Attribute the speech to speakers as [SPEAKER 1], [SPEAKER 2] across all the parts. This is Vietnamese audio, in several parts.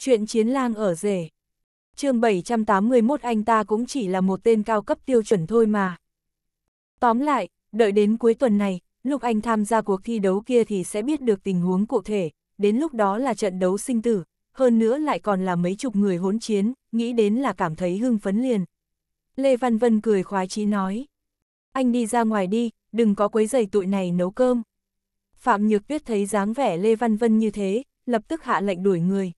[SPEAKER 1] chuyện chiến lang ở rể. chương 781 anh ta cũng chỉ là một tên cao cấp tiêu chuẩn thôi mà. Tóm lại, đợi đến cuối tuần này, lúc anh tham gia cuộc thi đấu kia thì sẽ biết được tình huống cụ thể, đến lúc đó là trận đấu sinh tử, hơn nữa lại còn là mấy chục người hỗn chiến, nghĩ đến là cảm thấy hưng phấn liền. Lê Văn Vân cười khoái chí nói, anh đi ra ngoài đi, đừng có quấy giày tụi này nấu cơm. Phạm Nhược Tuyết thấy dáng vẻ Lê Văn Vân như thế, lập tức hạ lệnh đuổi người.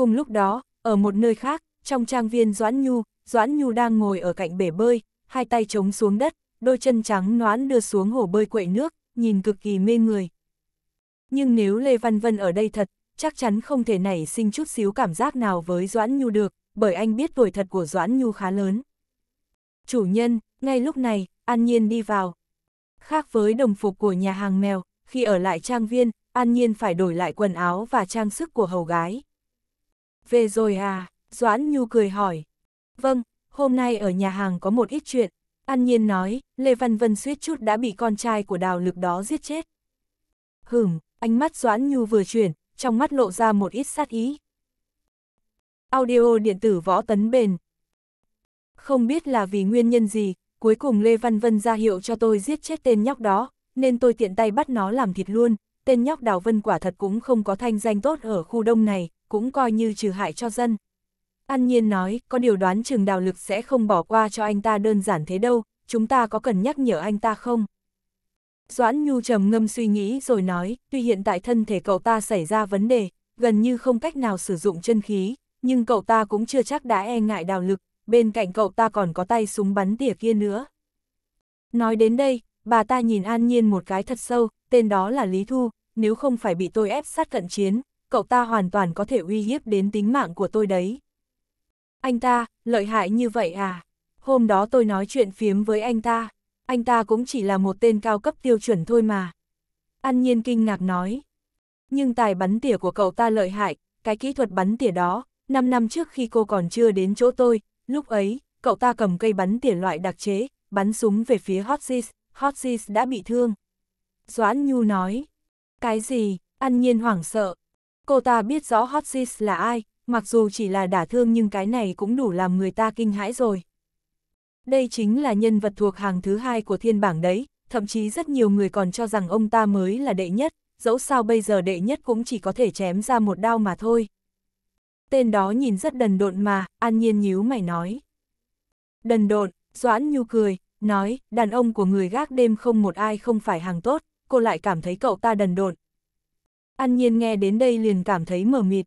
[SPEAKER 1] Cùng lúc đó, ở một nơi khác, trong trang viên Doãn Nhu, Doãn Nhu đang ngồi ở cạnh bể bơi, hai tay chống xuống đất, đôi chân trắng noãn đưa xuống hồ bơi quậy nước, nhìn cực kỳ mê người. Nhưng nếu Lê Văn Vân ở đây thật, chắc chắn không thể nảy sinh chút xíu cảm giác nào với Doãn Nhu được, bởi anh biết tuổi thật của Doãn Nhu khá lớn. Chủ nhân, ngay lúc này, An Nhiên đi vào. Khác với đồng phục của nhà hàng mèo, khi ở lại trang viên, An Nhiên phải đổi lại quần áo và trang sức của hầu gái. Về rồi à? Doãn Nhu cười hỏi. Vâng, hôm nay ở nhà hàng có một ít chuyện. An Nhiên nói, Lê Văn Vân suýt chút đã bị con trai của đào lực đó giết chết. Hửm, ánh mắt Doãn Nhu vừa chuyển, trong mắt lộ ra một ít sát ý. Audio điện tử võ tấn bền. Không biết là vì nguyên nhân gì, cuối cùng Lê Văn Vân ra hiệu cho tôi giết chết tên nhóc đó, nên tôi tiện tay bắt nó làm thịt luôn. Tên nhóc Đào Vân quả thật cũng không có thanh danh tốt ở khu đông này, cũng coi như trừ hại cho dân. An Nhiên nói, có điều đoán Trường đào lực sẽ không bỏ qua cho anh ta đơn giản thế đâu, chúng ta có cần nhắc nhở anh ta không? Doãn Nhu trầm ngâm suy nghĩ rồi nói, tuy hiện tại thân thể cậu ta xảy ra vấn đề, gần như không cách nào sử dụng chân khí, nhưng cậu ta cũng chưa chắc đã e ngại đào lực, bên cạnh cậu ta còn có tay súng bắn tỉa kia nữa. Nói đến đây, bà ta nhìn An Nhiên một cái thật sâu, tên đó là Lý Thu, nếu không phải bị tôi ép sát cận chiến, cậu ta hoàn toàn có thể uy hiếp đến tính mạng của tôi đấy. Anh ta, lợi hại như vậy à? Hôm đó tôi nói chuyện phiếm với anh ta, anh ta cũng chỉ là một tên cao cấp tiêu chuẩn thôi mà. An Nhiên kinh ngạc nói. Nhưng tài bắn tỉa của cậu ta lợi hại, cái kỹ thuật bắn tỉa đó, 5 năm trước khi cô còn chưa đến chỗ tôi, lúc ấy, cậu ta cầm cây bắn tỉa loại đặc chế, bắn súng về phía Hotsis, Hotsis đã bị thương. Doãn Nhu nói. Cái gì? An Nhiên hoảng sợ, Cô ta biết rõ Hotsis là ai, mặc dù chỉ là đả thương nhưng cái này cũng đủ làm người ta kinh hãi rồi. Đây chính là nhân vật thuộc hàng thứ hai của thiên bảng đấy, thậm chí rất nhiều người còn cho rằng ông ta mới là đệ nhất, dẫu sao bây giờ đệ nhất cũng chỉ có thể chém ra một đao mà thôi. Tên đó nhìn rất đần độn mà, an nhiên nhíu mày nói. Đần độn, Doãn Nhu cười, nói, đàn ông của người gác đêm không một ai không phải hàng tốt, cô lại cảm thấy cậu ta đần độn, An Nhiên nghe đến đây liền cảm thấy mờ mịt.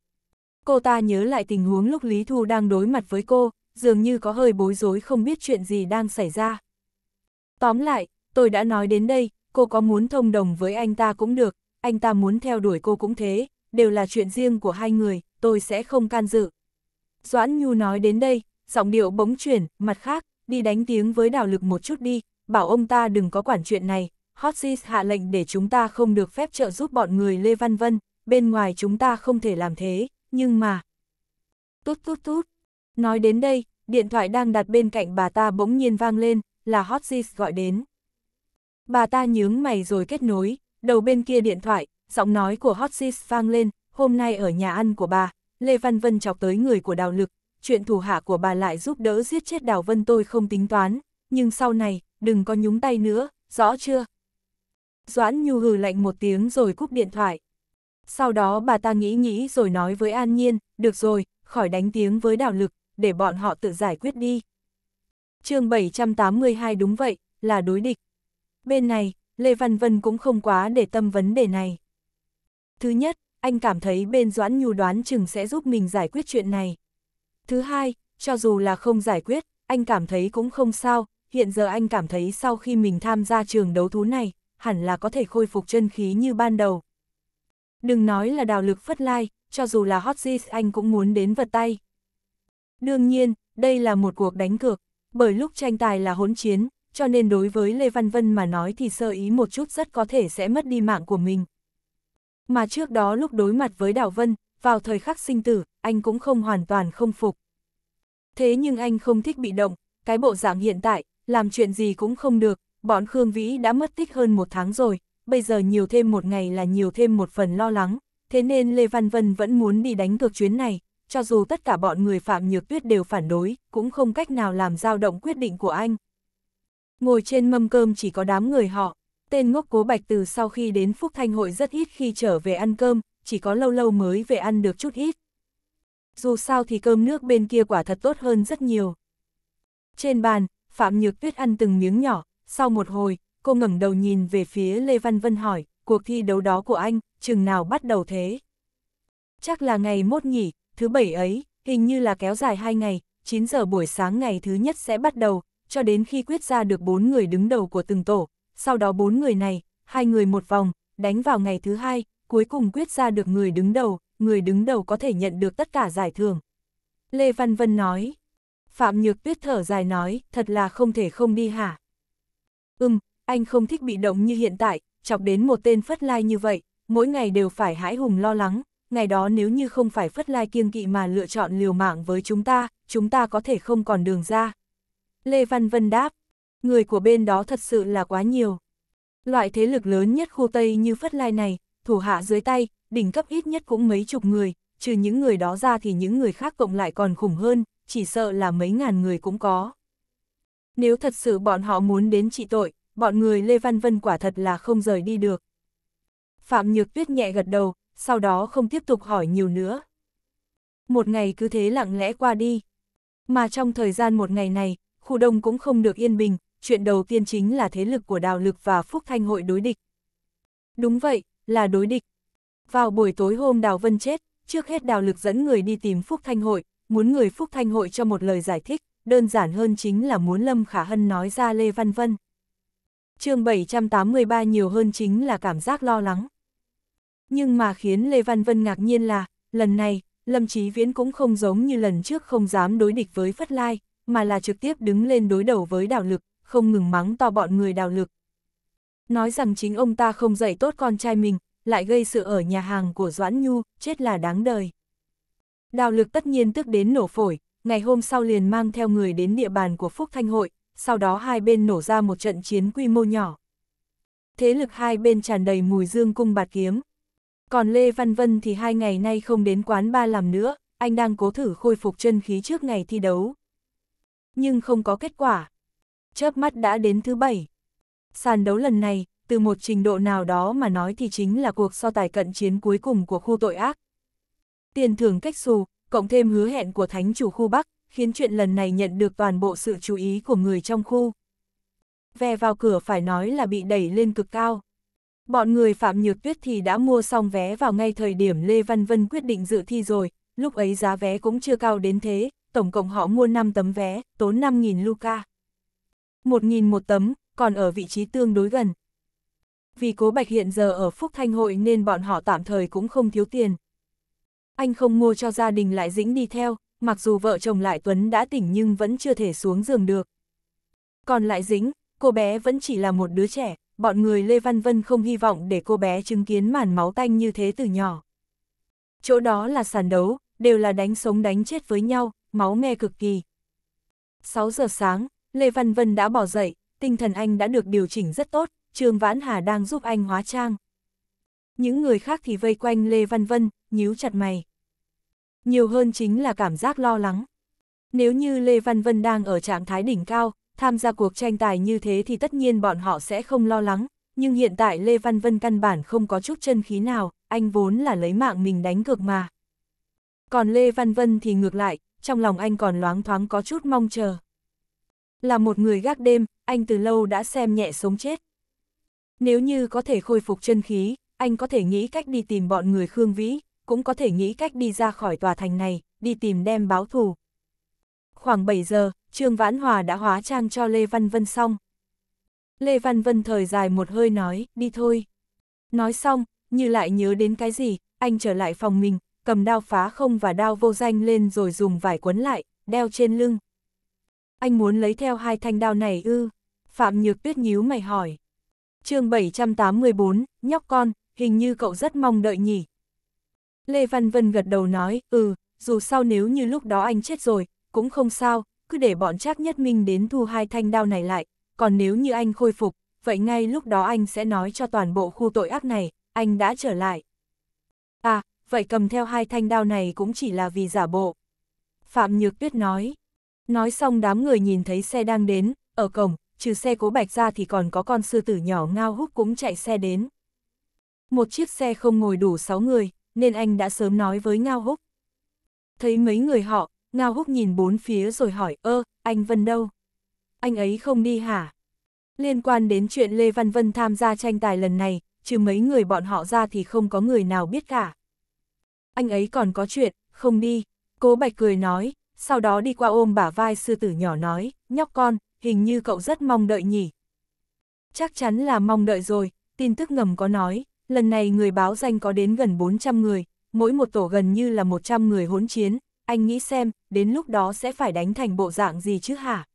[SPEAKER 1] Cô ta nhớ lại tình huống lúc Lý Thu đang đối mặt với cô, dường như có hơi bối rối không biết chuyện gì đang xảy ra. Tóm lại, tôi đã nói đến đây, cô có muốn thông đồng với anh ta cũng được, anh ta muốn theo đuổi cô cũng thế, đều là chuyện riêng của hai người, tôi sẽ không can dự. Doãn Nhu nói đến đây, giọng điệu bỗng chuyển, mặt khác, đi đánh tiếng với đảo lực một chút đi, bảo ông ta đừng có quản chuyện này, Hotsis hạ lệnh để chúng ta không được phép trợ giúp bọn người Lê Văn Vân, bên ngoài chúng ta không thể làm thế, nhưng mà... Tút tút tút. Nói đến đây, điện thoại đang đặt bên cạnh bà ta bỗng nhiên vang lên, là Hotsis gọi đến. Bà ta nhướng mày rồi kết nối, đầu bên kia điện thoại, giọng nói của Hotsis vang lên, hôm nay ở nhà ăn của bà, Lê Văn Vân chọc tới người của đào lực, chuyện thủ hạ của bà lại giúp đỡ giết chết đào vân tôi không tính toán, nhưng sau này, đừng có nhúng tay nữa, rõ chưa? Doãn Nhu hừ lạnh một tiếng rồi cúp điện thoại. Sau đó bà ta nghĩ nghĩ rồi nói với An Nhiên, được rồi, khỏi đánh tiếng với đảo lực, để bọn họ tự giải quyết đi. chương 782 đúng vậy, là đối địch. Bên này, Lê Văn Vân cũng không quá để tâm vấn đề này. Thứ nhất, anh cảm thấy bên Doãn Nhu đoán chừng sẽ giúp mình giải quyết chuyện này. Thứ hai, cho dù là không giải quyết, anh cảm thấy cũng không sao, hiện giờ anh cảm thấy sau khi mình tham gia trường đấu thú này, hẳn là có thể khôi phục chân khí như ban đầu. Đừng nói là đào lực phất lai, cho dù là hot seat anh cũng muốn đến vật tay. Đương nhiên, đây là một cuộc đánh cược, bởi lúc tranh tài là hỗn chiến, cho nên đối với Lê Văn Vân mà nói thì sơ ý một chút rất có thể sẽ mất đi mạng của mình. Mà trước đó lúc đối mặt với Đào Vân, vào thời khắc sinh tử, anh cũng không hoàn toàn không phục. Thế nhưng anh không thích bị động, cái bộ dạng hiện tại, làm chuyện gì cũng không được, bọn Khương Vĩ đã mất tích hơn một tháng rồi, bây giờ nhiều thêm một ngày là nhiều thêm một phần lo lắng, thế nên Lê Văn Vân vẫn muốn đi đánh cược chuyến này, cho dù tất cả bọn người Phạm Nhược Tuyết đều phản đối, cũng không cách nào làm dao động quyết định của anh. Ngồi trên mâm cơm chỉ có đám người họ, tên ngốc cố bạch từ sau khi đến Phúc Thanh Hội rất ít khi trở về ăn cơm, chỉ có lâu lâu mới về ăn được chút ít. Dù sao thì cơm nước bên kia quả thật tốt hơn rất nhiều. Trên bàn, Phạm Nhược Tuyết ăn từng miếng nhỏ, sau một hồi, cô ngẩng đầu nhìn về phía Lê Văn Vân hỏi, cuộc thi đấu đó của anh, chừng nào bắt đầu thế? Chắc là ngày mốt nhỉ, thứ bảy ấy, hình như là kéo dài hai ngày, 9 giờ buổi sáng ngày thứ nhất sẽ bắt đầu, cho đến khi quyết ra được bốn người đứng đầu của từng tổ, sau đó bốn người này, hai người một vòng, đánh vào ngày thứ hai, cuối cùng quyết ra được người đứng đầu, người đứng đầu có thể nhận được tất cả giải thưởng. Lê Văn Vân nói, Phạm Nhược Tuyết thở dài nói, thật là không thể không đi hả? Ừm, anh không thích bị động như hiện tại, chọc đến một tên phất lai như vậy, mỗi ngày đều phải hãi hùng lo lắng, ngày đó nếu như không phải phất lai kiêng kỵ mà lựa chọn liều mạng với chúng ta, chúng ta có thể không còn đường ra. Lê Văn Vân đáp, người của bên đó thật sự là quá nhiều. Loại thế lực lớn nhất khu Tây như phất lai này, thủ hạ dưới tay, đỉnh cấp ít nhất cũng mấy chục người, trừ những người đó ra thì những người khác cộng lại còn khủng hơn, chỉ sợ là mấy ngàn người cũng có. Nếu thật sự bọn họ muốn đến trị tội, bọn người Lê Văn Vân quả thật là không rời đi được. Phạm Nhược Tuyết nhẹ gật đầu, sau đó không tiếp tục hỏi nhiều nữa. Một ngày cứ thế lặng lẽ qua đi. Mà trong thời gian một ngày này, khu đông cũng không được yên bình, chuyện đầu tiên chính là thế lực của Đào Lực và Phúc Thanh hội đối địch. Đúng vậy, là đối địch. Vào buổi tối hôm Đào Vân chết, trước hết Đào Lực dẫn người đi tìm Phúc Thanh hội, muốn người Phúc Thanh hội cho một lời giải thích đơn giản hơn chính là muốn Lâm Khả Hân nói ra Lê Văn Vân. chương 783 nhiều hơn chính là cảm giác lo lắng. Nhưng mà khiến Lê Văn Vân ngạc nhiên là, lần này, Lâm Chí Viễn cũng không giống như lần trước không dám đối địch với Phất Lai, mà là trực tiếp đứng lên đối đầu với đảo lực, không ngừng mắng to bọn người đảo lực. Nói rằng chính ông ta không dạy tốt con trai mình, lại gây sự ở nhà hàng của Doãn Nhu, chết là đáng đời. Đào lực tất nhiên tức đến nổ phổi, ngày hôm sau liền mang theo người đến địa bàn của Phúc Thanh Hội, sau đó hai bên nổ ra một trận chiến quy mô nhỏ. Thế lực hai bên tràn đầy mùi dương cung bạt kiếm. Còn Lê Văn Vân thì hai ngày nay không đến quán ba làm nữa, anh đang cố thử khôi phục chân khí trước ngày thi đấu. Nhưng không có kết quả. Chớp mắt đã đến thứ bảy. Sàn đấu lần này, từ một trình độ nào đó mà nói thì chính là cuộc so tài cận chiến cuối cùng của khu tội ác. Tiền thưởng cách xù, cộng thêm hứa hẹn của thánh chủ khu Bắc, khiến chuyện lần này nhận được toàn bộ sự chú ý của người trong khu. Về vào cửa phải nói là bị đẩy lên cực cao. Bọn người Phạm Nhược Tuyết thì đã mua xong vé vào ngay thời điểm Lê Văn Vân quyết định dự thi rồi, lúc ấy giá vé cũng chưa cao đến thế, tổng cộng họ mua 5 tấm vé, tốn 5.000 Luca. 1.000 một tấm, còn ở vị trí tương đối gần. Vì cố Bạch hiện giờ ở Phúc Thanh Hội nên bọn họ tạm thời cũng không thiếu tiền. Anh không mua cho gia đình lại dĩnh đi theo, mặc dù vợ chồng lại Tuấn đã tỉnh nhưng vẫn chưa thể xuống giường được. Còn lại dĩnh, cô bé vẫn chỉ là một đứa trẻ, bọn người Lê Văn Vân không hy vọng để cô bé chứng kiến màn máu tanh như thế từ nhỏ. Chỗ đó là sàn đấu, đều là đánh sống đánh chết với nhau, máu me cực kỳ. 6 giờ sáng, Lê Văn Vân đã bỏ dậy, tinh thần anh đã được điều chỉnh rất tốt, Trương Vãn Hà đang giúp anh hóa trang. Những người khác thì vây quanh Lê Văn Vân, nhíu chặt mày. Nhiều hơn chính là cảm giác lo lắng. Nếu như Lê Văn Vân đang ở trạng thái đỉnh cao, tham gia cuộc tranh tài như thế thì tất nhiên bọn họ sẽ không lo lắng, nhưng hiện tại Lê Văn Vân căn bản không có chút chân khí nào, anh vốn là lấy mạng mình đánh cược mà. Còn Lê Văn Vân thì ngược lại, trong lòng anh còn loáng thoáng có chút mong chờ. Là một người gác đêm, anh từ lâu đã xem nhẹ sống chết. Nếu như có thể khôi phục chân khí, anh có thể nghĩ cách đi tìm bọn người Khương Vĩ, cũng có thể nghĩ cách đi ra khỏi tòa thành này, đi tìm đem báo thù. Khoảng 7 giờ, Trương Vãn Hòa đã hóa trang cho Lê Văn Vân xong. Lê Văn Vân thời dài một hơi nói, đi thôi. Nói xong, như lại nhớ đến cái gì, anh trở lại phòng mình, cầm đao phá không và đao vô danh lên rồi dùng vải quấn lại, đeo trên lưng. Anh muốn lấy theo hai thanh đao này ư? Phạm Nhược Tuyết nhíu mày hỏi. chương 784, nhóc con, hình như cậu rất mong đợi nhỉ, Lê Văn Vân gật đầu nói, ừ, dù sao nếu như lúc đó anh chết rồi, cũng không sao, cứ để bọn Trác Nhất Minh đến thu hai thanh đao này lại, còn nếu như anh khôi phục, vậy ngay lúc đó anh sẽ nói cho toàn bộ khu tội ác này, anh đã trở lại. À, vậy cầm theo hai thanh đao này cũng chỉ là vì giả bộ. Phạm Nhược Tuyết nói. Nói xong đám người nhìn thấy xe đang đến, ở cổng, trừ xe cố bạch ra thì còn có con sư tử nhỏ ngao hút cũng chạy xe đến. Một chiếc xe không ngồi đủ 6 người, nên anh đã sớm nói với Ngao Húc. Thấy mấy người họ, Ngao Húc nhìn bốn phía rồi hỏi, ơ, anh Vân đâu? Anh ấy không đi hả? Liên quan đến chuyện Lê Văn Vân tham gia tranh tài lần này, trừ mấy người bọn họ ra thì không có người nào biết cả. Anh ấy còn có chuyện, không đi. Cố Bạch cười nói, sau đó đi qua ôm bả vai sư tử nhỏ nói, nhóc con, hình như cậu rất mong đợi nhỉ. Chắc chắn là mong đợi rồi, tin tức ngầm có nói, lần này người báo danh có đến gần 400 người, mỗi một tổ gần như là 100 người hỗn chiến, anh nghĩ xem, đến lúc đó sẽ phải đánh thành bộ dạng gì chứ hả?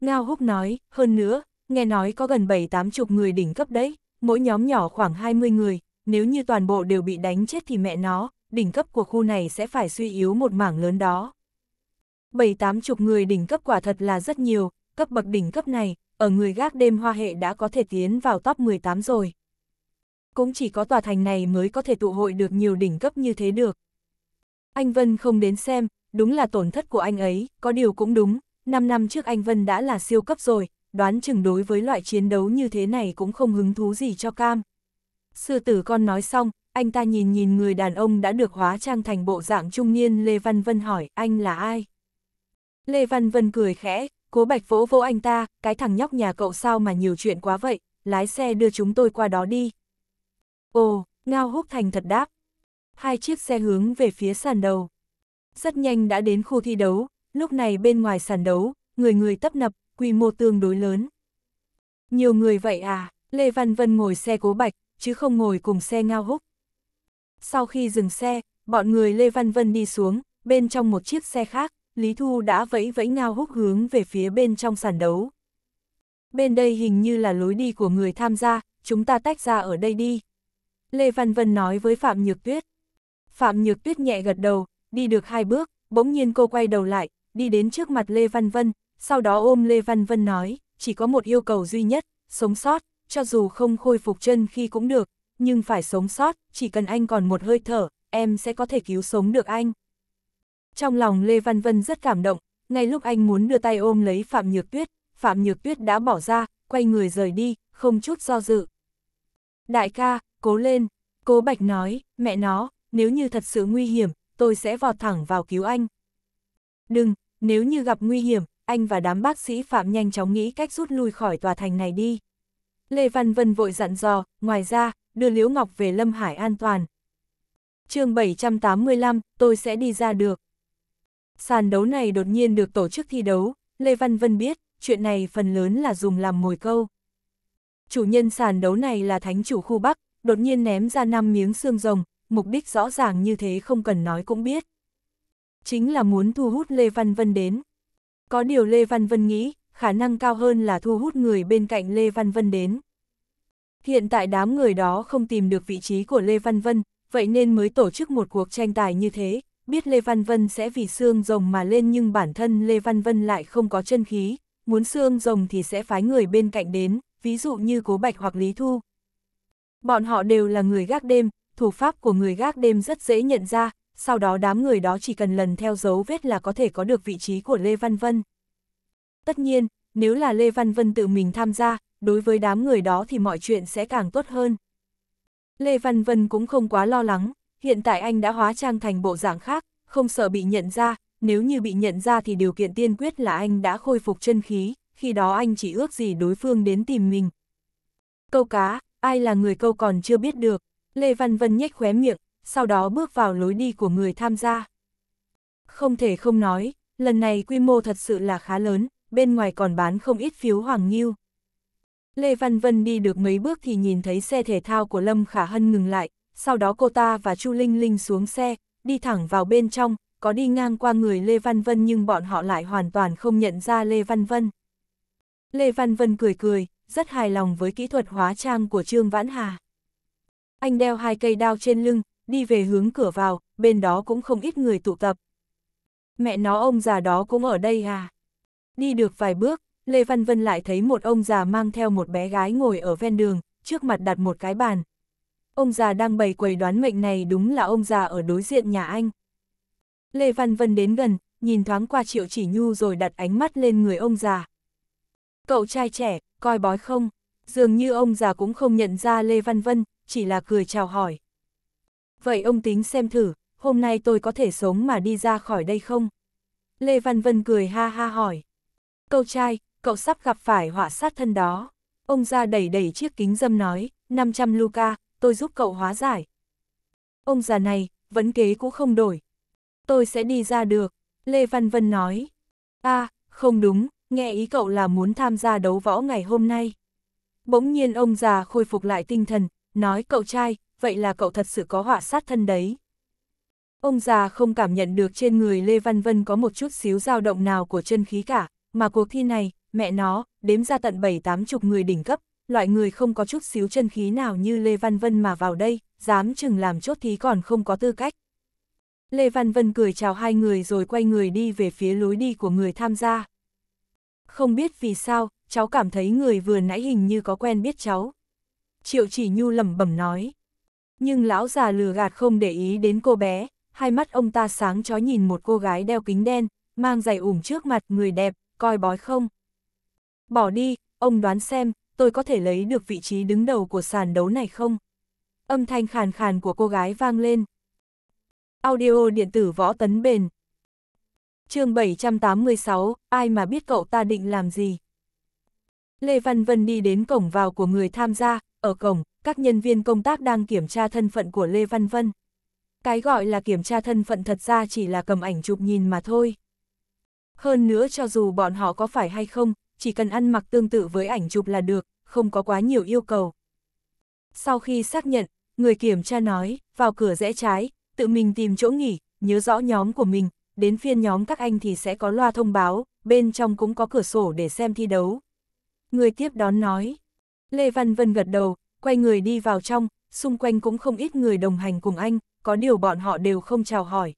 [SPEAKER 1] Ngao Húc nói, hơn nữa, nghe nói có gần 7-8 chục người đỉnh cấp đấy, mỗi nhóm nhỏ khoảng 20 người, nếu như toàn bộ đều bị đánh chết thì mẹ nó, đỉnh cấp của khu này sẽ phải suy yếu một mảng lớn đó. 7-8 chục người đỉnh cấp quả thật là rất nhiều, cấp bậc đỉnh cấp này, ở người gác đêm hoa hệ đã có thể tiến vào top 18 rồi cũng chỉ có tòa thành này mới có thể tụ hội được nhiều đỉnh cấp như thế được. Anh Vân không đến xem, đúng là tổn thất của anh ấy, có điều cũng đúng, 5 năm trước anh Vân đã là siêu cấp rồi, đoán chừng đối với loại chiến đấu như thế này cũng không hứng thú gì cho cam. Sư tử con nói xong, anh ta nhìn nhìn người đàn ông đã được hóa trang thành bộ dạng trung niên Lê Văn Vân hỏi anh là ai? Lê Văn Vân cười khẽ, cố bạch vỗ vỗ anh ta, cái thằng nhóc nhà cậu sao mà nhiều chuyện quá vậy, lái xe đưa chúng tôi qua đó đi. Ồ, Ngao Húc Thành thật đáp. Hai chiếc xe hướng về phía sàn đầu. Rất nhanh đã đến khu thi đấu, lúc này bên ngoài sàn đấu, người người tấp nập, quy mô tương đối lớn. Nhiều người vậy à, Lê Văn Vân ngồi xe cố bạch, chứ không ngồi cùng xe Ngao Húc. Sau khi dừng xe, bọn người Lê Văn Vân đi xuống, bên trong một chiếc xe khác, Lý Thu đã vẫy vẫy Ngao Húc hướng về phía bên trong sàn đấu. Bên đây hình như là lối đi của người tham gia, chúng ta tách ra ở đây đi. Lê Văn Vân nói với Phạm Nhược Tuyết. Phạm Nhược Tuyết nhẹ gật đầu, đi được hai bước, bỗng nhiên cô quay đầu lại, đi đến trước mặt Lê Văn Vân, sau đó ôm Lê Văn Vân nói, chỉ có một yêu cầu duy nhất, sống sót, cho dù không khôi phục chân khi cũng được, nhưng phải sống sót, chỉ cần anh còn một hơi thở, em sẽ có thể cứu sống được anh. Trong lòng Lê Văn Vân rất cảm động, ngay lúc anh muốn đưa tay ôm lấy Phạm Nhược Tuyết, Phạm Nhược Tuyết đã bỏ ra, quay người rời đi, không chút do dự. Đại ca, cố lên, cố Bạch nói, mẹ nó, nếu như thật sự nguy hiểm, tôi sẽ vọt thẳng vào cứu anh. Đừng, nếu như gặp nguy hiểm, anh và đám bác sĩ Phạm nhanh chóng nghĩ cách rút lui khỏi tòa thành này đi. Lê Văn Vân vội dặn dò, ngoài ra, đưa Liễu Ngọc về Lâm Hải an toàn. chương 785, tôi sẽ đi ra được. Sàn đấu này đột nhiên được tổ chức thi đấu, Lê Văn Vân biết, chuyện này phần lớn là dùng làm mồi câu. Chủ nhân sàn đấu này là thánh chủ khu Bắc, đột nhiên ném ra năm miếng xương rồng, mục đích rõ ràng như thế không cần nói cũng biết. Chính là muốn thu hút Lê Văn Vân đến. Có điều Lê Văn Vân nghĩ, khả năng cao hơn là thu hút người bên cạnh Lê Văn Vân đến. Hiện tại đám người đó không tìm được vị trí của Lê Văn Vân, vậy nên mới tổ chức một cuộc tranh tài như thế, biết Lê Văn Vân sẽ vì xương rồng mà lên nhưng bản thân Lê Văn Vân lại không có chân khí, muốn xương rồng thì sẽ phái người bên cạnh đến, ví dụ như Cố Bạch hoặc Lý Thu, Bọn họ đều là người gác đêm, thủ pháp của người gác đêm rất dễ nhận ra, sau đó đám người đó chỉ cần lần theo dấu vết là có thể có được vị trí của Lê Văn Vân. Tất nhiên, nếu là Lê Văn Vân tự mình tham gia, đối với đám người đó thì mọi chuyện sẽ càng tốt hơn. Lê Văn Vân cũng không quá lo lắng, hiện tại anh đã hóa trang thành bộ dạng khác, không sợ bị nhận ra, nếu như bị nhận ra thì điều kiện tiên quyết là anh đã khôi phục chân khí, khi đó anh chỉ ước gì đối phương đến tìm mình. Câu cá, ai là người câu còn chưa biết được, Lê Văn Vân nhếch khóe miệng, sau đó bước vào lối đi của người tham gia. Không thể không nói, lần này quy mô thật sự là khá lớn, bên ngoài còn bán không ít phiếu hoàng nghiêu. Lê Văn Vân đi được mấy bước thì nhìn thấy xe thể thao của Lâm Khả Hân ngừng lại, sau đó cô ta và Chu Linh Linh xuống xe, đi thẳng vào bên trong, có đi ngang qua người Lê Văn Vân nhưng bọn họ lại hoàn toàn không nhận ra Lê Văn Vân. Lê Văn Vân cười cười, rất hài lòng với kỹ thuật hóa trang của Trương Vãn Hà. Anh đeo hai cây đao trên lưng, đi về hướng cửa vào, bên đó cũng không ít người tụ tập. Mẹ nó ông già đó cũng ở đây à? Đi được vài bước, Lê Văn Vân lại thấy một ông già mang theo một bé gái ngồi ở ven đường, trước mặt đặt một cái bàn. Ông già đang bày quầy đoán mệnh này đúng là ông già ở đối diện nhà anh. Lê Văn Vân đến gần, nhìn thoáng qua Triệu Chỉ Nhu rồi đặt ánh mắt lên người ông già, cậu trai trẻ, coi bói không? Dường như ông già cũng không nhận ra Lê Văn Vân, chỉ là cười chào hỏi. Vậy ông tính xem thử, hôm nay tôi có thể sống mà đi ra khỏi đây không? Lê Văn Vân cười ha ha hỏi. Cậu trai, cậu sắp gặp phải họa sát thân đó. Ông ra đẩy đẩy chiếc kính dâm nói, 500 Luca, tôi giúp cậu hóa giải. Ông già này, vấn kế cũng không đổi. Tôi sẽ đi ra được, Lê Văn Vân nói. a à, không đúng, nghe ý cậu là muốn tham gia đấu võ ngày hôm nay. Bỗng nhiên ông già khôi phục lại tinh thần, nói cậu trai, vậy là cậu thật sự có họa sát thân đấy. Ông già không cảm nhận được trên người Lê Văn Vân có một chút xíu dao động nào của chân khí cả, mà cuộc thi này, mẹ nó, đếm ra tận bảy tám chục người đỉnh cấp, loại người không có chút xíu chân khí nào như Lê Văn Vân mà vào đây, dám chừng làm chốt thí còn không có tư cách. Lê Văn Vân cười chào hai người rồi quay người đi về phía lối đi của người tham gia. Không biết vì sao, cháu cảm thấy người vừa nãy hình như có quen biết cháu. Triệu chỉ nhu lẩm bẩm nói. Nhưng lão già lừa gạt không để ý đến cô bé, hai mắt ông ta sáng chó nhìn một cô gái đeo kính đen, mang giày ủng trước mặt người đẹp, coi bói không. Bỏ đi, ông đoán xem, tôi có thể lấy được vị trí đứng đầu của sàn đấu này không? Âm thanh khàn khàn của cô gái vang lên. Audio điện tử võ tấn bền, chương 786, ai mà biết cậu ta định làm gì? Lê Văn Vân đi đến cổng vào của người tham gia, ở cổng, các nhân viên công tác đang kiểm tra thân phận của Lê Văn Vân. Cái gọi là kiểm tra thân phận thật ra chỉ là cầm ảnh chụp nhìn mà thôi. Hơn nữa cho dù bọn họ có phải hay không, chỉ cần ăn mặc tương tự với ảnh chụp là được, không có quá nhiều yêu cầu. Sau khi xác nhận, người kiểm tra nói, vào cửa rẽ trái, tự mình tìm chỗ nghỉ, nhớ rõ nhóm của mình, đến phiên nhóm các anh thì sẽ có loa thông báo, bên trong cũng có cửa sổ để xem thi đấu. Người tiếp đón nói. Lê Văn Vân gật đầu, quay người đi vào trong, xung quanh cũng không ít người đồng hành cùng anh, có điều bọn họ đều không chào hỏi.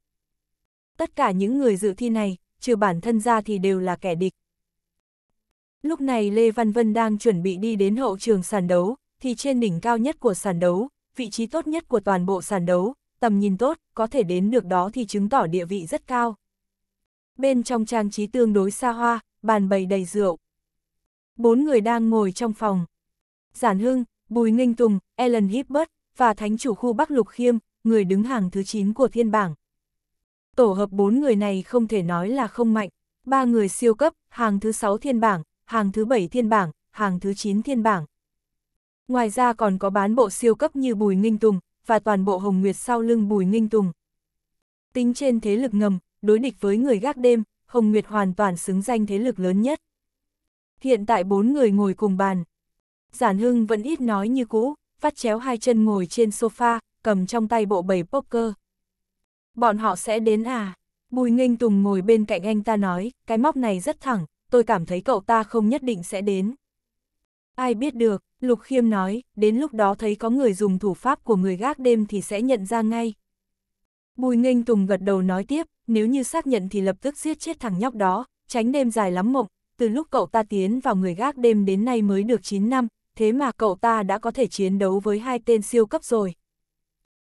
[SPEAKER 1] Tất cả những người dự thi này, trừ bản thân ra thì đều là kẻ địch. Lúc này Lê Văn Vân đang chuẩn bị đi đến hậu trường sàn đấu, thì trên đỉnh cao nhất của sàn đấu, vị trí tốt nhất của toàn bộ sàn đấu, tầm nhìn tốt, có thể đến được đó thì chứng tỏ địa vị rất cao bên trong trang trí tương đối xa hoa, bàn bày đầy rượu. Bốn người đang ngồi trong phòng. Giản Hưng, Bùi ninh Tùng, Ellen Hibbert và Thánh chủ khu Bắc Lục Khiêm, người đứng hàng thứ 9 của thiên bảng. Tổ hợp bốn người này không thể nói là không mạnh, ba người siêu cấp, hàng thứ 6 thiên bảng, hàng thứ 7 thiên bảng, hàng thứ 9 thiên bảng. Ngoài ra còn có bán bộ siêu cấp như Bùi ninh Tùng và toàn bộ Hồng Nguyệt sau lưng Bùi ninh Tùng. Tính trên thế lực ngầm, đối địch với người gác đêm, Hồng Nguyệt hoàn toàn xứng danh thế lực lớn nhất. Hiện tại bốn người ngồi cùng bàn. Giản Hưng vẫn ít nói như cũ, phát chéo hai chân ngồi trên sofa, cầm trong tay bộ bầy poker. Bọn họ sẽ đến à? Bùi Nghênh Tùng ngồi bên cạnh anh ta nói, cái móc này rất thẳng, tôi cảm thấy cậu ta không nhất định sẽ đến. Ai biết được, Lục Khiêm nói, đến lúc đó thấy có người dùng thủ pháp của người gác đêm thì sẽ nhận ra ngay. Bùi Nghênh Tùng gật đầu nói tiếp, nếu như xác nhận thì lập tức giết chết thằng nhóc đó, tránh đêm dài lắm mộng, từ lúc cậu ta tiến vào người gác đêm đến nay mới được 9 năm, thế mà cậu ta đã có thể chiến đấu với hai tên siêu cấp rồi.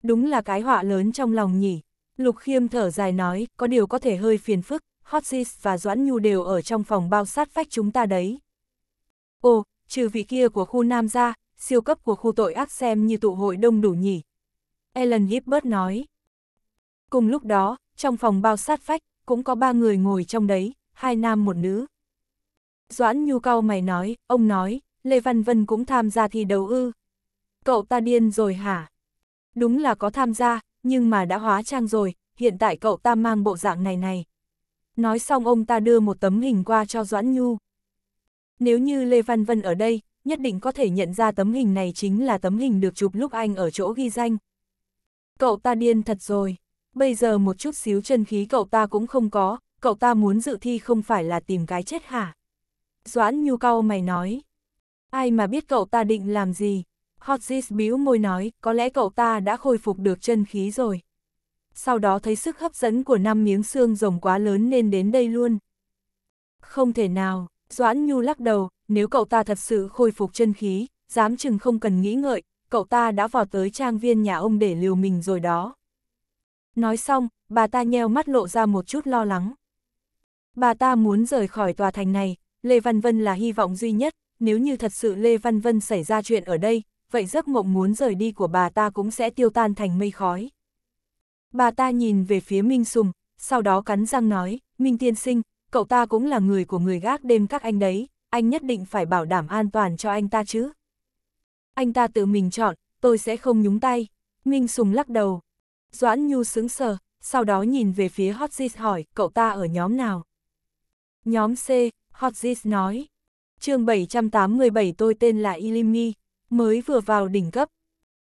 [SPEAKER 1] Đúng là cái họa lớn trong lòng nhỉ. Lục Khiêm thở dài nói, có điều có thể hơi phiền phức, Hotsis và Doãn Nhu đều ở trong phòng bao sát vách chúng ta đấy. Ồ, trừ vị kia của khu Nam ra, siêu cấp của khu tội ác xem như tụ hội đông đủ nhỉ. Ellen Hibbert nói. Cùng lúc đó, trong phòng bao sát phách, cũng có ba người ngồi trong đấy, hai nam một nữ. Doãn Nhu cao mày nói, ông nói, Lê Văn Vân cũng tham gia thi đấu ư. Cậu ta điên rồi hả? Đúng là có tham gia, nhưng mà đã hóa trang rồi, hiện tại cậu ta mang bộ dạng này này. Nói xong ông ta đưa một tấm hình qua cho Doãn Nhu. Nếu như Lê Văn Vân ở đây, nhất định có thể nhận ra tấm hình này chính là tấm hình được chụp lúc anh ở chỗ ghi danh. Cậu ta điên thật rồi bây giờ một chút xíu chân khí cậu ta cũng không có, cậu ta muốn dự thi không phải là tìm cái chết hả? Doãn Nhu cao mày nói, ai mà biết cậu ta định làm gì? Hotzis bĩu môi nói, có lẽ cậu ta đã khôi phục được chân khí rồi. Sau đó thấy sức hấp dẫn của năm miếng xương rồng quá lớn nên đến đây luôn. Không thể nào, Doãn Nhu lắc đầu, nếu cậu ta thật sự khôi phục chân khí, dám chừng không cần nghĩ ngợi, cậu ta đã vào tới trang viên nhà ông để liều mình rồi đó. Nói xong, bà ta nheo mắt lộ ra một chút lo lắng. Bà ta muốn rời khỏi tòa thành này, Lê Văn Vân là hy vọng duy nhất, nếu như thật sự Lê Văn Vân xảy ra chuyện ở đây, vậy giấc mộng muốn rời đi của bà ta cũng sẽ tiêu tan thành mây khói. Bà ta nhìn về phía Minh Sùng, sau đó cắn răng nói, Minh Tiên Sinh, cậu ta cũng là người của người gác đêm các anh đấy, anh nhất định phải bảo đảm an toàn cho anh ta chứ. Anh ta tự mình chọn, tôi sẽ không nhúng tay. Minh Sùng lắc đầu, Doãn Nhu sững sờ, sau đó nhìn về phía Hotzis hỏi, cậu ta ở nhóm nào? Nhóm C, Hotzis nói. chương 787 tôi tên là Ilimi, mới vừa vào đỉnh cấp.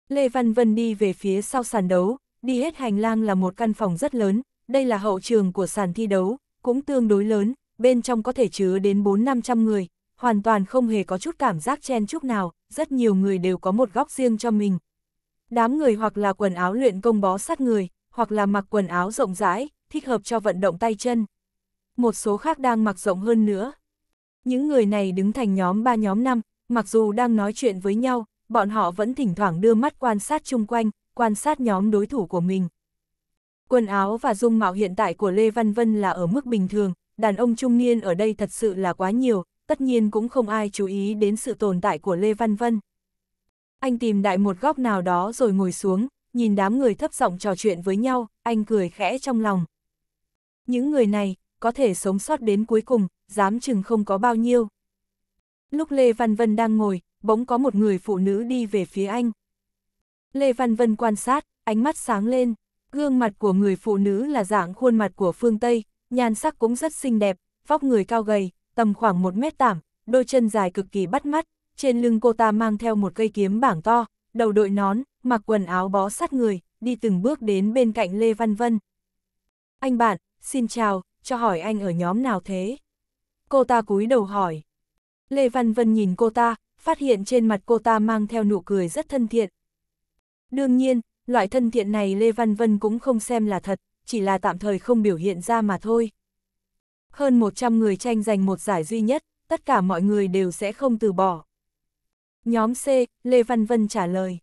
[SPEAKER 1] Lê Văn Vân đi về phía sau sàn đấu, đi hết hành lang là một căn phòng rất lớn, đây là hậu trường của sàn thi đấu, cũng tương đối lớn, bên trong có thể chứa đến 4-500 người, hoàn toàn không hề có chút cảm giác chen chúc nào, rất nhiều người đều có một góc riêng cho mình, Đám người hoặc là quần áo luyện công bó sát người, hoặc là mặc quần áo rộng rãi, thích hợp cho vận động tay chân. Một số khác đang mặc rộng hơn nữa. Những người này đứng thành nhóm 3 nhóm 5, mặc dù đang nói chuyện với nhau, bọn họ vẫn thỉnh thoảng đưa mắt quan sát chung quanh, quan sát nhóm đối thủ của mình. Quần áo và dung mạo hiện tại của Lê Văn Vân là ở mức bình thường, đàn ông trung niên ở đây thật sự là quá nhiều, tất nhiên cũng không ai chú ý đến sự tồn tại của Lê Văn Vân. Anh tìm đại một góc nào đó rồi ngồi xuống, nhìn đám người thấp giọng trò chuyện với nhau, anh cười khẽ trong lòng. Những người này, có thể sống sót đến cuối cùng, dám chừng không có bao nhiêu. Lúc Lê Văn Vân đang ngồi, bỗng có một người phụ nữ đi về phía anh. Lê Văn Vân quan sát, ánh mắt sáng lên, gương mặt của người phụ nữ là dạng khuôn mặt của phương Tây, nhan sắc cũng rất xinh đẹp, vóc người cao gầy, tầm khoảng 1 mét tảm, đôi chân dài cực kỳ bắt mắt, trên lưng cô ta mang theo một cây kiếm bảng to, đầu đội nón, mặc quần áo bó sát người, đi từng bước đến bên cạnh Lê Văn Vân. Anh bạn, xin chào, cho hỏi anh ở nhóm nào thế? Cô ta cúi đầu hỏi. Lê Văn Vân nhìn cô ta, phát hiện trên mặt cô ta mang theo nụ cười rất thân thiện. Đương nhiên, loại thân thiện này Lê Văn Vân cũng không xem là thật, chỉ là tạm thời không biểu hiện ra mà thôi. Hơn 100 người tranh giành một giải duy nhất, tất cả mọi người đều sẽ không từ bỏ. Nhóm C, Lê Văn Vân trả lời.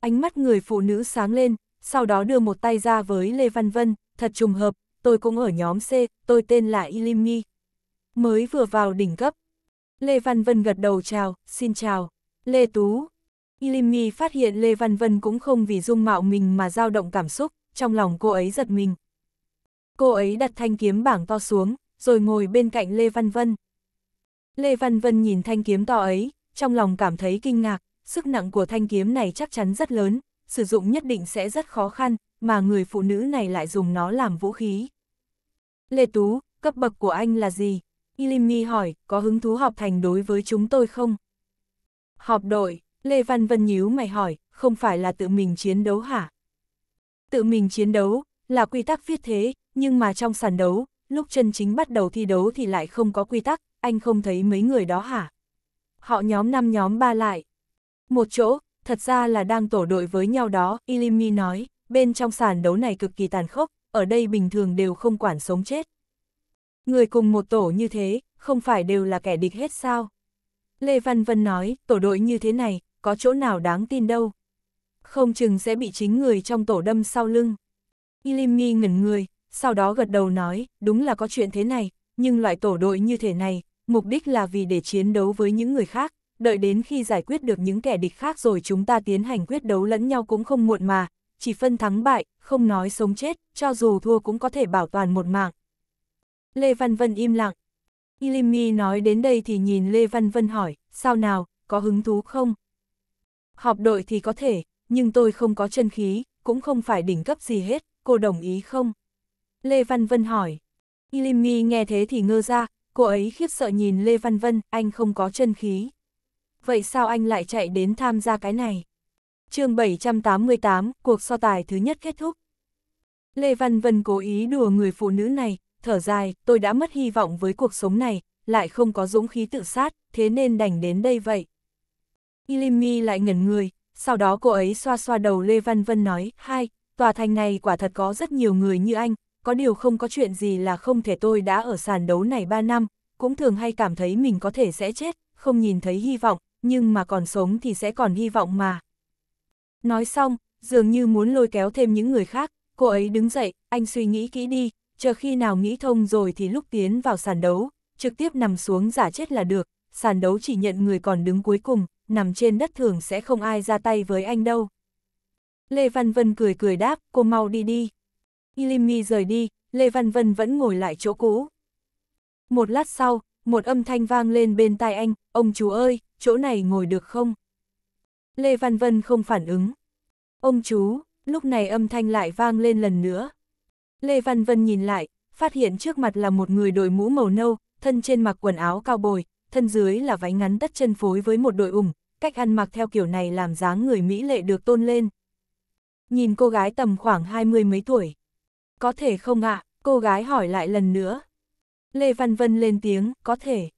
[SPEAKER 1] Ánh mắt người phụ nữ sáng lên, sau đó đưa một tay ra với Lê Văn Vân, thật trùng hợp, tôi cũng ở nhóm C, tôi tên là Ilimi. Mới vừa vào đỉnh cấp. Lê Văn Vân gật đầu chào, xin chào. Lê Tú. Ilimi phát hiện Lê Văn Vân cũng không vì dung mạo mình mà dao động cảm xúc, trong lòng cô ấy giật mình. Cô ấy đặt thanh kiếm bảng to xuống, rồi ngồi bên cạnh Lê Văn Vân. Lê Văn Vân nhìn thanh kiếm to ấy, trong lòng cảm thấy kinh ngạc, sức nặng của thanh kiếm này chắc chắn rất lớn, sử dụng nhất định sẽ rất khó khăn, mà người phụ nữ này lại dùng nó làm vũ khí. Lê Tú, cấp bậc của anh là gì? Ilimi hỏi, có hứng thú họp thành đối với chúng tôi không? Họp đội, Lê Văn Vân nhíu mày hỏi, không phải là tự mình chiến đấu hả? Tự mình chiến đấu, là quy tắc viết thế, nhưng mà trong sàn đấu, lúc chân chính bắt đầu thi đấu thì lại không có quy tắc, anh không thấy mấy người đó hả? họ nhóm 5 nhóm 3 lại. Một chỗ, thật ra là đang tổ đội với nhau đó, Ilimi nói, bên trong sàn đấu này cực kỳ tàn khốc, ở đây bình thường đều không quản sống chết. Người cùng một tổ như thế, không phải đều là kẻ địch hết sao? Lê Văn Vân nói, tổ đội như thế này, có chỗ nào đáng tin đâu. Không chừng sẽ bị chính người trong tổ đâm sau lưng. Ilimi ngẩn người, sau đó gật đầu nói, đúng là có chuyện thế này, nhưng loại tổ đội như thế này, mục đích là vì để chiến đấu với những người khác, đợi đến khi giải quyết được những kẻ địch khác rồi chúng ta tiến hành quyết đấu lẫn nhau cũng không muộn mà, chỉ phân thắng bại, không nói sống chết, cho dù thua cũng có thể bảo toàn một mạng. Lê Văn Vân im lặng. Ilimi nói đến đây thì nhìn Lê Văn Vân hỏi, sao nào, có hứng thú không? Họp đội thì có thể, nhưng tôi không có chân khí, cũng không phải đỉnh cấp gì hết, cô đồng ý không? Lê Văn Vân hỏi. Ilimi nghe thế thì ngơ ra, Cô ấy khiếp sợ nhìn Lê Văn Vân, anh không có chân khí. Vậy sao anh lại chạy đến tham gia cái này? chương 788, cuộc so tài thứ nhất kết thúc. Lê Văn Vân cố ý đùa người phụ nữ này, thở dài, tôi đã mất hy vọng với cuộc sống này, lại không có dũng khí tự sát, thế nên đành đến đây vậy. Ilimi lại ngẩn người, sau đó cô ấy xoa xoa đầu Lê Văn Vân nói, hai, tòa thành này quả thật có rất nhiều người như anh, có điều không có chuyện gì là không thể tôi đã ở sàn đấu này 3 năm, cũng thường hay cảm thấy mình có thể sẽ chết, không nhìn thấy hy vọng, nhưng mà còn sống thì sẽ còn hy vọng mà. Nói xong, dường như muốn lôi kéo thêm những người khác, cô ấy đứng dậy, anh suy nghĩ kỹ đi, chờ khi nào nghĩ thông rồi thì lúc tiến vào sàn đấu, trực tiếp nằm xuống giả chết là được, sàn đấu chỉ nhận người còn đứng cuối cùng, nằm trên đất thường sẽ không ai ra tay với anh đâu. Lê Văn Vân cười cười đáp, cô mau đi đi. Ilimi rời đi, Lê Văn Vân vẫn ngồi lại chỗ cũ. Một lát sau, một âm thanh vang lên bên tai anh, ông chú ơi, chỗ này ngồi được không? Lê Văn Vân không phản ứng. Ông chú, lúc này âm thanh lại vang lên lần nữa. Lê Văn Vân nhìn lại, phát hiện trước mặt là một người đội mũ màu nâu, thân trên mặc quần áo cao bồi, thân dưới là váy ngắn tất chân phối với một đội ủng, cách ăn mặc theo kiểu này làm dáng người Mỹ lệ được tôn lên. Nhìn cô gái tầm khoảng hai mươi mấy tuổi, có thể không ạ, à? cô gái hỏi lại lần nữa. Lê Văn Vân lên tiếng, có thể.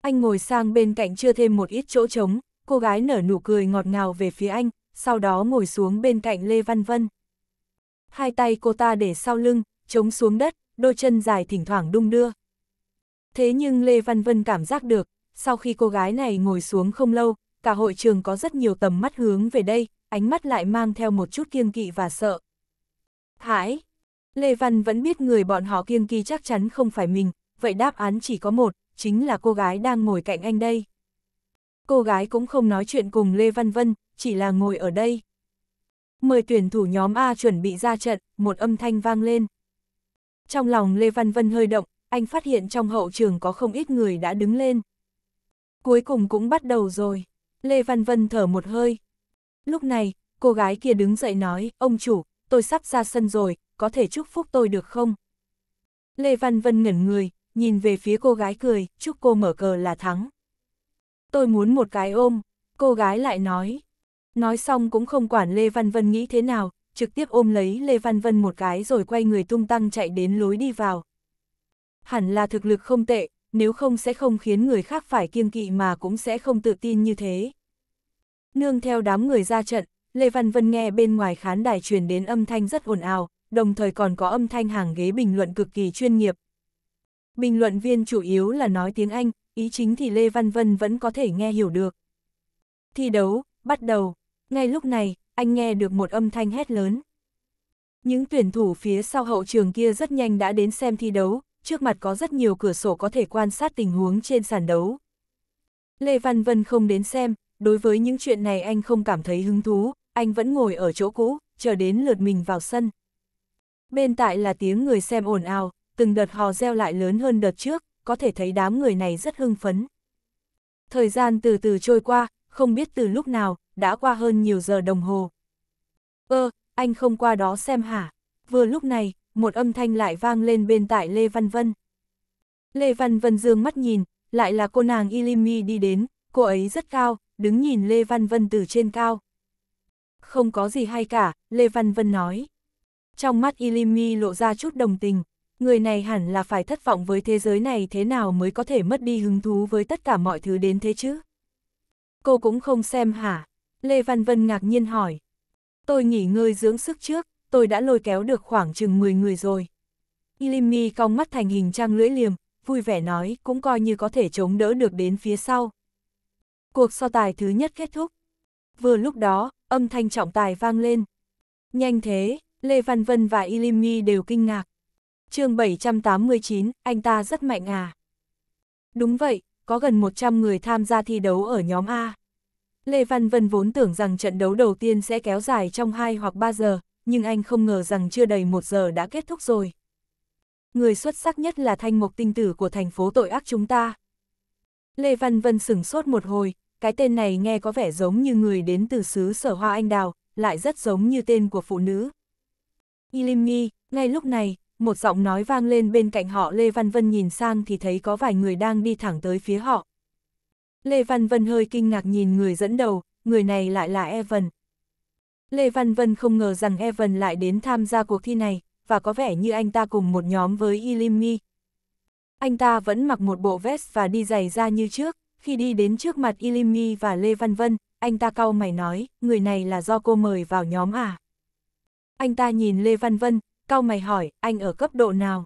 [SPEAKER 1] Anh ngồi sang bên cạnh chưa thêm một ít chỗ trống, cô gái nở nụ cười ngọt ngào về phía anh, sau đó ngồi xuống bên cạnh Lê Văn Vân. Hai tay cô ta để sau lưng, chống xuống đất, đôi chân dài thỉnh thoảng đung đưa. Thế nhưng Lê Văn Vân cảm giác được, sau khi cô gái này ngồi xuống không lâu, cả hội trường có rất nhiều tầm mắt hướng về đây, ánh mắt lại mang theo một chút kiêng kỵ và sợ. Hãi! Lê Văn vẫn biết người bọn họ kiêng kỳ chắc chắn không phải mình, vậy đáp án chỉ có một, chính là cô gái đang ngồi cạnh anh đây. Cô gái cũng không nói chuyện cùng Lê Văn Vân, chỉ là ngồi ở đây. Mời tuyển thủ nhóm A chuẩn bị ra trận, một âm thanh vang lên. Trong lòng Lê Văn Vân hơi động, anh phát hiện trong hậu trường có không ít người đã đứng lên. Cuối cùng cũng bắt đầu rồi. Lê Văn Vân thở một hơi. Lúc này, cô gái kia đứng dậy nói, ông chủ, tôi sắp ra sân rồi, có thể chúc phúc tôi được không? Lê Văn Vân ngẩn người, nhìn về phía cô gái cười, chúc cô mở cờ là thắng. Tôi muốn một cái ôm, cô gái lại nói. Nói xong cũng không quản Lê Văn Vân nghĩ thế nào, trực tiếp ôm lấy Lê Văn Vân một cái rồi quay người tung tăng chạy đến lối đi vào. Hẳn là thực lực không tệ, nếu không sẽ không khiến người khác phải kiêng kỵ mà cũng sẽ không tự tin như thế. Nương theo đám người ra trận, Lê Văn Vân nghe bên ngoài khán đài truyền đến âm thanh rất ồn ào, đồng thời còn có âm thanh hàng ghế bình luận cực kỳ chuyên nghiệp. Bình luận viên chủ yếu là nói tiếng Anh, ý chính thì Lê Văn Vân vẫn có thể nghe hiểu được. Thi đấu, bắt đầu. Ngay lúc này, anh nghe được một âm thanh hét lớn. Những tuyển thủ phía sau hậu trường kia rất nhanh đã đến xem thi đấu, trước mặt có rất nhiều cửa sổ có thể quan sát tình huống trên sàn đấu. Lê Văn Vân không đến xem, đối với những chuyện này anh không cảm thấy hứng thú, anh vẫn ngồi ở chỗ cũ, chờ đến lượt mình vào sân. Bên tại là tiếng người xem ồn ào, từng đợt hò reo lại lớn hơn đợt trước, có thể thấy đám người này rất hưng phấn. Thời gian từ từ trôi qua, không biết từ lúc nào, đã qua hơn nhiều giờ đồng hồ. Ơ, ờ, anh không qua đó xem hả? Vừa lúc này, một âm thanh lại vang lên bên tại Lê Văn Vân. Lê Văn Vân dương mắt nhìn, lại là cô nàng Ilimi đi đến, cô ấy rất cao, đứng nhìn Lê Văn Vân từ trên cao. Không có gì hay cả, Lê Văn Vân nói. Trong mắt Ilimi lộ ra chút đồng tình, người này hẳn là phải thất vọng với thế giới này thế nào mới có thể mất đi hứng thú với tất cả mọi thứ đến thế chứ. Cô cũng không xem hả? Lê Văn Vân ngạc nhiên hỏi. Tôi nghỉ ngơi dưỡng sức trước, tôi đã lôi kéo được khoảng chừng 10 người rồi. Ilimi cong mắt thành hình trang lưỡi liềm, vui vẻ nói cũng coi như có thể chống đỡ được đến phía sau. Cuộc so tài thứ nhất kết thúc. Vừa lúc đó, âm thanh trọng tài vang lên. Nhanh thế, Lê Văn Vân và Ilimi đều kinh ngạc. chương 789, anh ta rất mạnh à. Đúng vậy, có gần 100 người tham gia thi đấu ở nhóm A. Lê Văn Vân vốn tưởng rằng trận đấu đầu tiên sẽ kéo dài trong 2 hoặc 3 giờ, nhưng anh không ngờ rằng chưa đầy 1 giờ đã kết thúc rồi. Người xuất sắc nhất là thanh mục tinh tử của thành phố tội ác chúng ta. Lê Văn Vân sửng sốt một hồi, cái tên này nghe có vẻ giống như người đến từ xứ sở hoa anh đào, lại rất giống như tên của phụ nữ. Ilimi, ngay lúc này, một giọng nói vang lên bên cạnh họ Lê Văn Vân nhìn sang thì thấy có vài người đang đi thẳng tới phía họ. Lê Văn Vân hơi kinh ngạc nhìn người dẫn đầu, người này lại là Evan. Lê Văn Vân không ngờ rằng Evan lại đến tham gia cuộc thi này, và có vẻ như anh ta cùng một nhóm với Ilimi. Anh ta vẫn mặc một bộ vest và đi giày ra như trước, khi đi đến trước mặt Ilimi và Lê Văn Vân, anh ta cau mày nói, người này là do cô mời vào nhóm à? anh ta nhìn Lê Văn Vân, cau mày hỏi, anh ở cấp độ nào?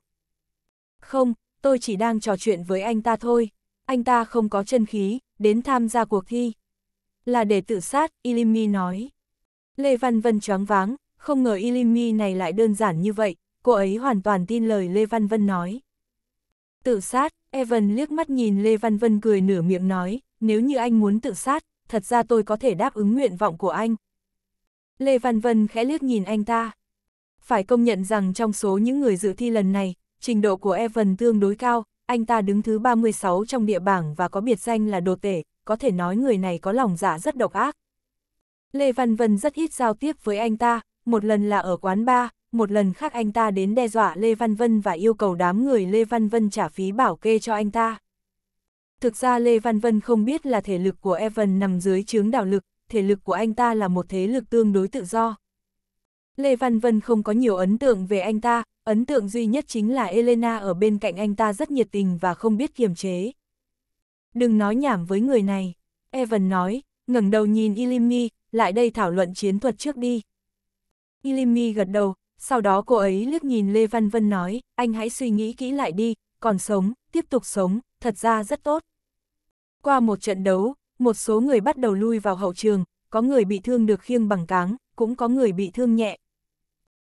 [SPEAKER 1] Không, tôi chỉ đang trò chuyện với anh ta thôi, anh ta không có chân khí, đến tham gia cuộc thi. Là để tự sát, Ilimi nói. Lê Văn Vân choáng váng, không ngờ Ilimi này lại đơn giản như vậy, cô ấy hoàn toàn tin lời Lê Văn Vân nói. Tự sát, Evan liếc mắt nhìn Lê Văn Vân cười nửa miệng nói, nếu như anh muốn tự sát, thật ra tôi có thể đáp ứng nguyện vọng của anh, Lê Văn Vân khẽ liếc nhìn anh ta. Phải công nhận rằng trong số những người dự thi lần này, trình độ của Evan tương đối cao, anh ta đứng thứ 36 trong địa bảng và có biệt danh là đồ tể, có thể nói người này có lòng dạ rất độc ác. Lê Văn Vân rất ít giao tiếp với anh ta, một lần là ở quán bar, một lần khác anh ta đến đe dọa Lê Văn Vân và yêu cầu đám người Lê Văn Vân trả phí bảo kê cho anh ta. Thực ra Lê Văn Vân không biết là thể lực của Evan nằm dưới chướng đạo lực, thể lực của anh ta là một thế lực tương đối tự do. Lê Văn Vân không có nhiều ấn tượng về anh ta, ấn tượng duy nhất chính là Elena ở bên cạnh anh ta rất nhiệt tình và không biết kiềm chế. Đừng nói nhảm với người này, Evan nói, ngẩng đầu nhìn Ilimi, lại đây thảo luận chiến thuật trước đi. Ilimi gật đầu, sau đó cô ấy liếc nhìn Lê Văn Vân nói, anh hãy suy nghĩ kỹ lại đi, còn sống, tiếp tục sống, thật ra rất tốt. Qua một trận đấu, một số người bắt đầu lui vào hậu trường, có người bị thương được khiêng bằng cáng, cũng có người bị thương nhẹ.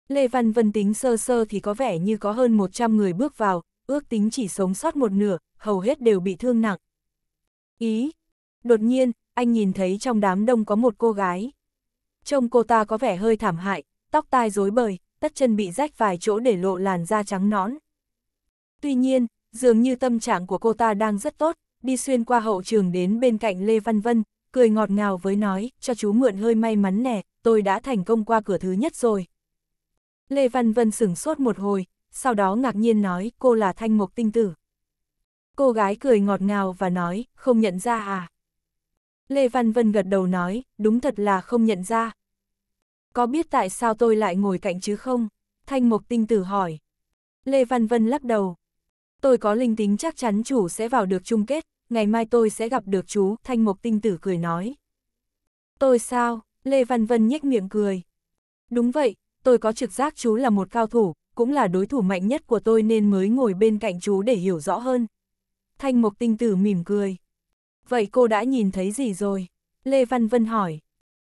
[SPEAKER 1] Lê Văn Vân tính sơ sơ thì có vẻ như có hơn 100 người bước vào, ước tính chỉ sống sót một nửa, hầu hết đều bị thương nặng. Ý! Đột nhiên, anh nhìn thấy trong đám đông có một cô gái. Trông cô ta có vẻ hơi thảm hại, tóc tai rối bời, tất chân bị rách vài chỗ để lộ làn da trắng nõn. Tuy nhiên, dường như tâm trạng của cô ta đang rất tốt, đi xuyên qua hậu trường đến bên cạnh Lê Văn Vân, cười ngọt ngào với nói, cho chú mượn hơi may mắn nè, tôi đã thành công qua cửa thứ nhất rồi. Lê Văn Vân sửng sốt một hồi, sau đó ngạc nhiên nói, cô là Thanh Mộc Tinh Tử. Cô gái cười ngọt ngào và nói, không nhận ra à? Lê Văn Vân gật đầu nói, đúng thật là không nhận ra. Có biết tại sao tôi lại ngồi cạnh chứ không? Thanh Mộc Tinh Tử hỏi. Lê Văn Vân lắc đầu. Tôi có linh tính chắc chắn chủ sẽ vào được chung kết, ngày mai tôi sẽ gặp được chú, Thanh Mộc Tinh Tử cười nói. Tôi sao? Lê Văn Vân nhếch miệng cười. Đúng vậy, tôi có trực giác chú là một cao thủ, cũng là đối thủ mạnh nhất của tôi nên mới ngồi bên cạnh chú để hiểu rõ hơn. Thanh Mộc Tinh Tử mỉm cười. Vậy cô đã nhìn thấy gì rồi? Lê Văn Vân hỏi.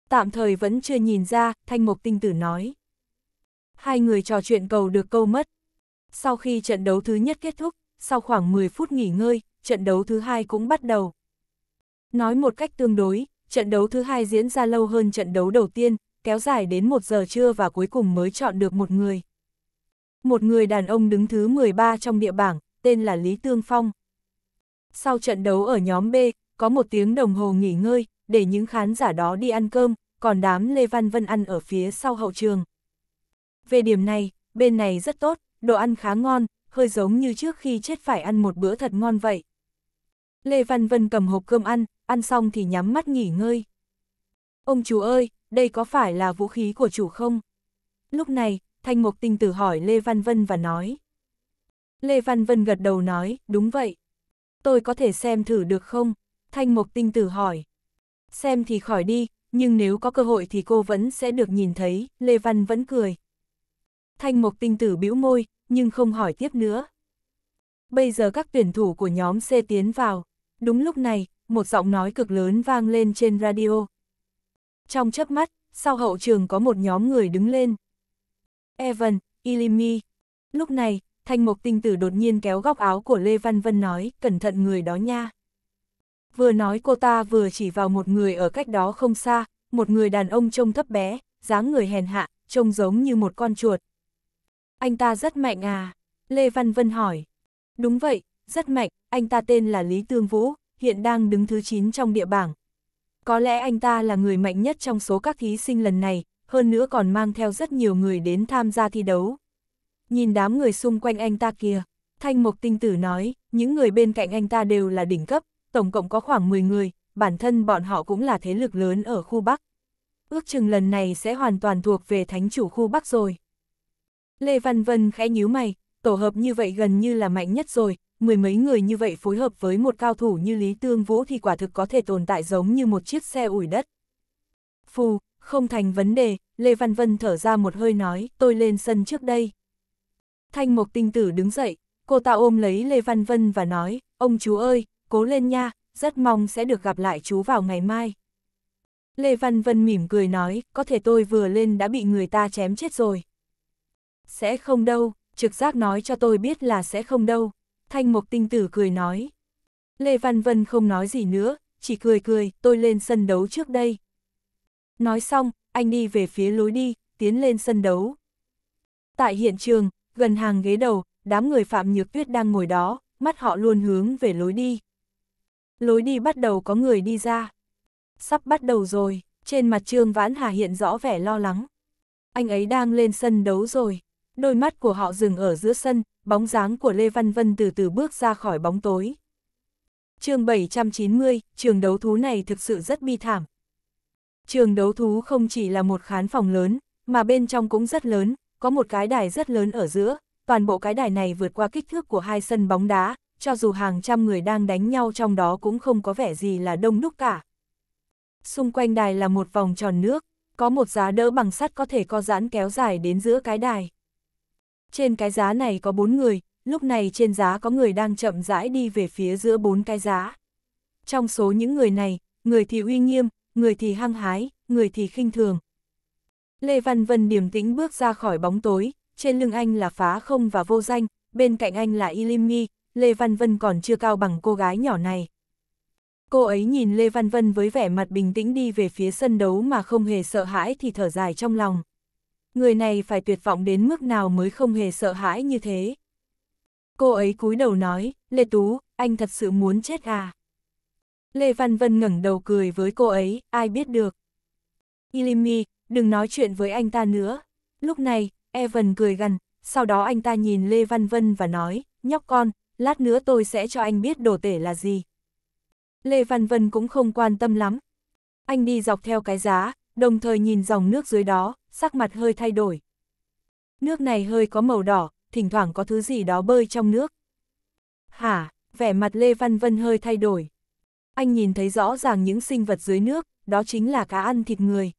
[SPEAKER 1] Tạm thời vẫn chưa nhìn ra, Thanh Mộc Tinh Tử nói. Hai người trò chuyện cầu được câu mất. Sau khi trận đấu thứ nhất kết thúc, sau khoảng 10 phút nghỉ ngơi, trận đấu thứ hai cũng bắt đầu. Nói một cách tương đối, trận đấu thứ hai diễn ra lâu hơn trận đấu đầu tiên, kéo dài đến một giờ trưa và cuối cùng mới chọn được một người. Một người đàn ông đứng thứ 13 trong địa bảng, tên là Lý Tương Phong. Sau trận đấu ở nhóm B, có một tiếng đồng hồ nghỉ ngơi, để những khán giả đó đi ăn cơm, còn đám Lê Văn Vân ăn ở phía sau hậu trường. Về điểm này, bên này rất tốt, đồ ăn khá ngon, hơi giống như trước khi chết phải ăn một bữa thật ngon vậy. Lê Văn Vân cầm hộp cơm ăn, ăn xong thì nhắm mắt nghỉ ngơi. Ông chủ ơi, đây có phải là vũ khí của chủ không? Lúc này, Thanh Mục Tinh Tử hỏi Lê Văn Vân và nói. Lê Văn Vân gật đầu nói, đúng vậy. Tôi có thể xem thử được không? Thanh Mục Tinh Tử hỏi. Xem thì khỏi đi, nhưng nếu có cơ hội thì cô vẫn sẽ được nhìn thấy, Lê Văn vẫn cười. Thanh Mục Tinh Tử bĩu môi, nhưng không hỏi tiếp nữa. Bây giờ các tuyển thủ của nhóm C tiến vào, Đúng lúc này, một giọng nói cực lớn vang lên trên radio. Trong chớp mắt, sau hậu trường có một nhóm người đứng lên. Evan, Ilimi. Lúc này, Thanh Mộc Tinh Tử đột nhiên kéo góc áo của Lê Văn Vân nói, cẩn thận người đó nha. Vừa nói cô ta vừa chỉ vào một người ở cách đó không xa, một người đàn ông trông thấp bé, dáng người hèn hạ, trông giống như một con chuột. Anh ta rất mạnh à? Lê Văn Vân hỏi. Đúng vậy, rất mạnh, anh ta tên là Lý Tương Vũ, hiện đang đứng thứ 9 trong địa bảng. Có lẽ anh ta là người mạnh nhất trong số các thí sinh lần này, hơn nữa còn mang theo rất nhiều người đến tham gia thi đấu. Nhìn đám người xung quanh anh ta kia, Thanh Mộc Tinh Tử nói, những người bên cạnh anh ta đều là đỉnh cấp, tổng cộng có khoảng 10 người, bản thân bọn họ cũng là thế lực lớn ở khu Bắc. Ước chừng lần này sẽ hoàn toàn thuộc về thánh chủ khu Bắc rồi. Lê Văn Vân khẽ nhíu mày, tổ hợp như vậy gần như là mạnh nhất rồi, mười mấy người như vậy phối hợp với một cao thủ như Lý Tương Vũ thì quả thực có thể tồn tại giống như một chiếc xe ủi đất. Phù, không thành vấn đề, Lê Văn Vân thở ra một hơi nói, tôi lên sân trước đây. Thanh Mộc Tinh Tử đứng dậy, cô ta ôm lấy Lê Văn Vân và nói, ông chú ơi, cố lên nha, rất mong sẽ được gặp lại chú vào ngày mai. Lê Văn Vân mỉm cười nói, có thể tôi vừa lên đã bị người ta chém chết rồi. Sẽ không đâu, trực giác nói cho tôi biết là sẽ không đâu. Thanh Mộc Tinh Tử cười nói. Lê Văn Vân không nói gì nữa, chỉ cười cười, tôi lên sân đấu trước đây. Nói xong, anh đi về phía lối đi, tiến lên sân đấu. Tại hiện trường, gần hàng ghế đầu, đám người Phạm Nhược Tuyết đang ngồi đó, mắt họ luôn hướng về lối đi. Lối đi bắt đầu có người đi ra. Sắp bắt đầu rồi, trên mặt Trương Vãn Hà hiện rõ vẻ lo lắng. Anh ấy đang lên sân đấu rồi, đôi mắt của họ dừng ở giữa sân, bóng dáng của Lê Văn Vân từ từ bước ra khỏi bóng tối. chương 790, trường đấu thú này thực sự rất bi thảm. Trường đấu thú không chỉ là một khán phòng lớn, mà bên trong cũng rất lớn, có một cái đài rất lớn ở giữa, toàn bộ cái đài này vượt qua kích thước của hai sân bóng đá, cho dù hàng trăm người đang đánh nhau trong đó cũng không có vẻ gì là đông đúc cả. Xung quanh đài là một vòng tròn nước, có một giá đỡ bằng sắt có thể co giãn kéo dài đến giữa cái đài trên cái giá này có bốn người, lúc này trên giá có người đang chậm rãi đi về phía giữa bốn cái giá. Trong số những người này, người thì uy nghiêm, người thì hăng hái, người thì khinh thường. Lê Văn Vân điềm tĩnh bước ra khỏi bóng tối, trên lưng anh là phá không và vô danh, bên cạnh anh là Ilimi, Lê Văn Vân còn chưa cao bằng cô gái nhỏ này. Cô ấy nhìn Lê Văn Vân với vẻ mặt bình tĩnh đi về phía sân đấu mà không hề sợ hãi thì thở dài trong lòng người này phải tuyệt vọng đến mức nào mới không hề sợ hãi như thế. Cô ấy cúi đầu nói, Lê Tú, anh thật sự muốn chết à? Lê Văn Vân ngẩng đầu cười với cô ấy, ai biết được. Ilimi, đừng nói chuyện với anh ta nữa. Lúc này, Evan cười gần, sau đó anh ta nhìn Lê Văn Vân và nói, nhóc con, lát nữa tôi sẽ cho anh biết đồ tể là gì. Lê Văn Vân cũng không quan tâm lắm. Anh đi dọc theo cái giá, đồng thời nhìn dòng nước dưới đó, sắc mặt hơi thay đổi. Nước này hơi có màu đỏ, thỉnh thoảng có thứ gì đó bơi trong nước. Hả, vẻ mặt Lê Văn Vân hơi thay đổi. Anh nhìn thấy rõ ràng những sinh vật dưới nước, đó chính là cá ăn thịt người.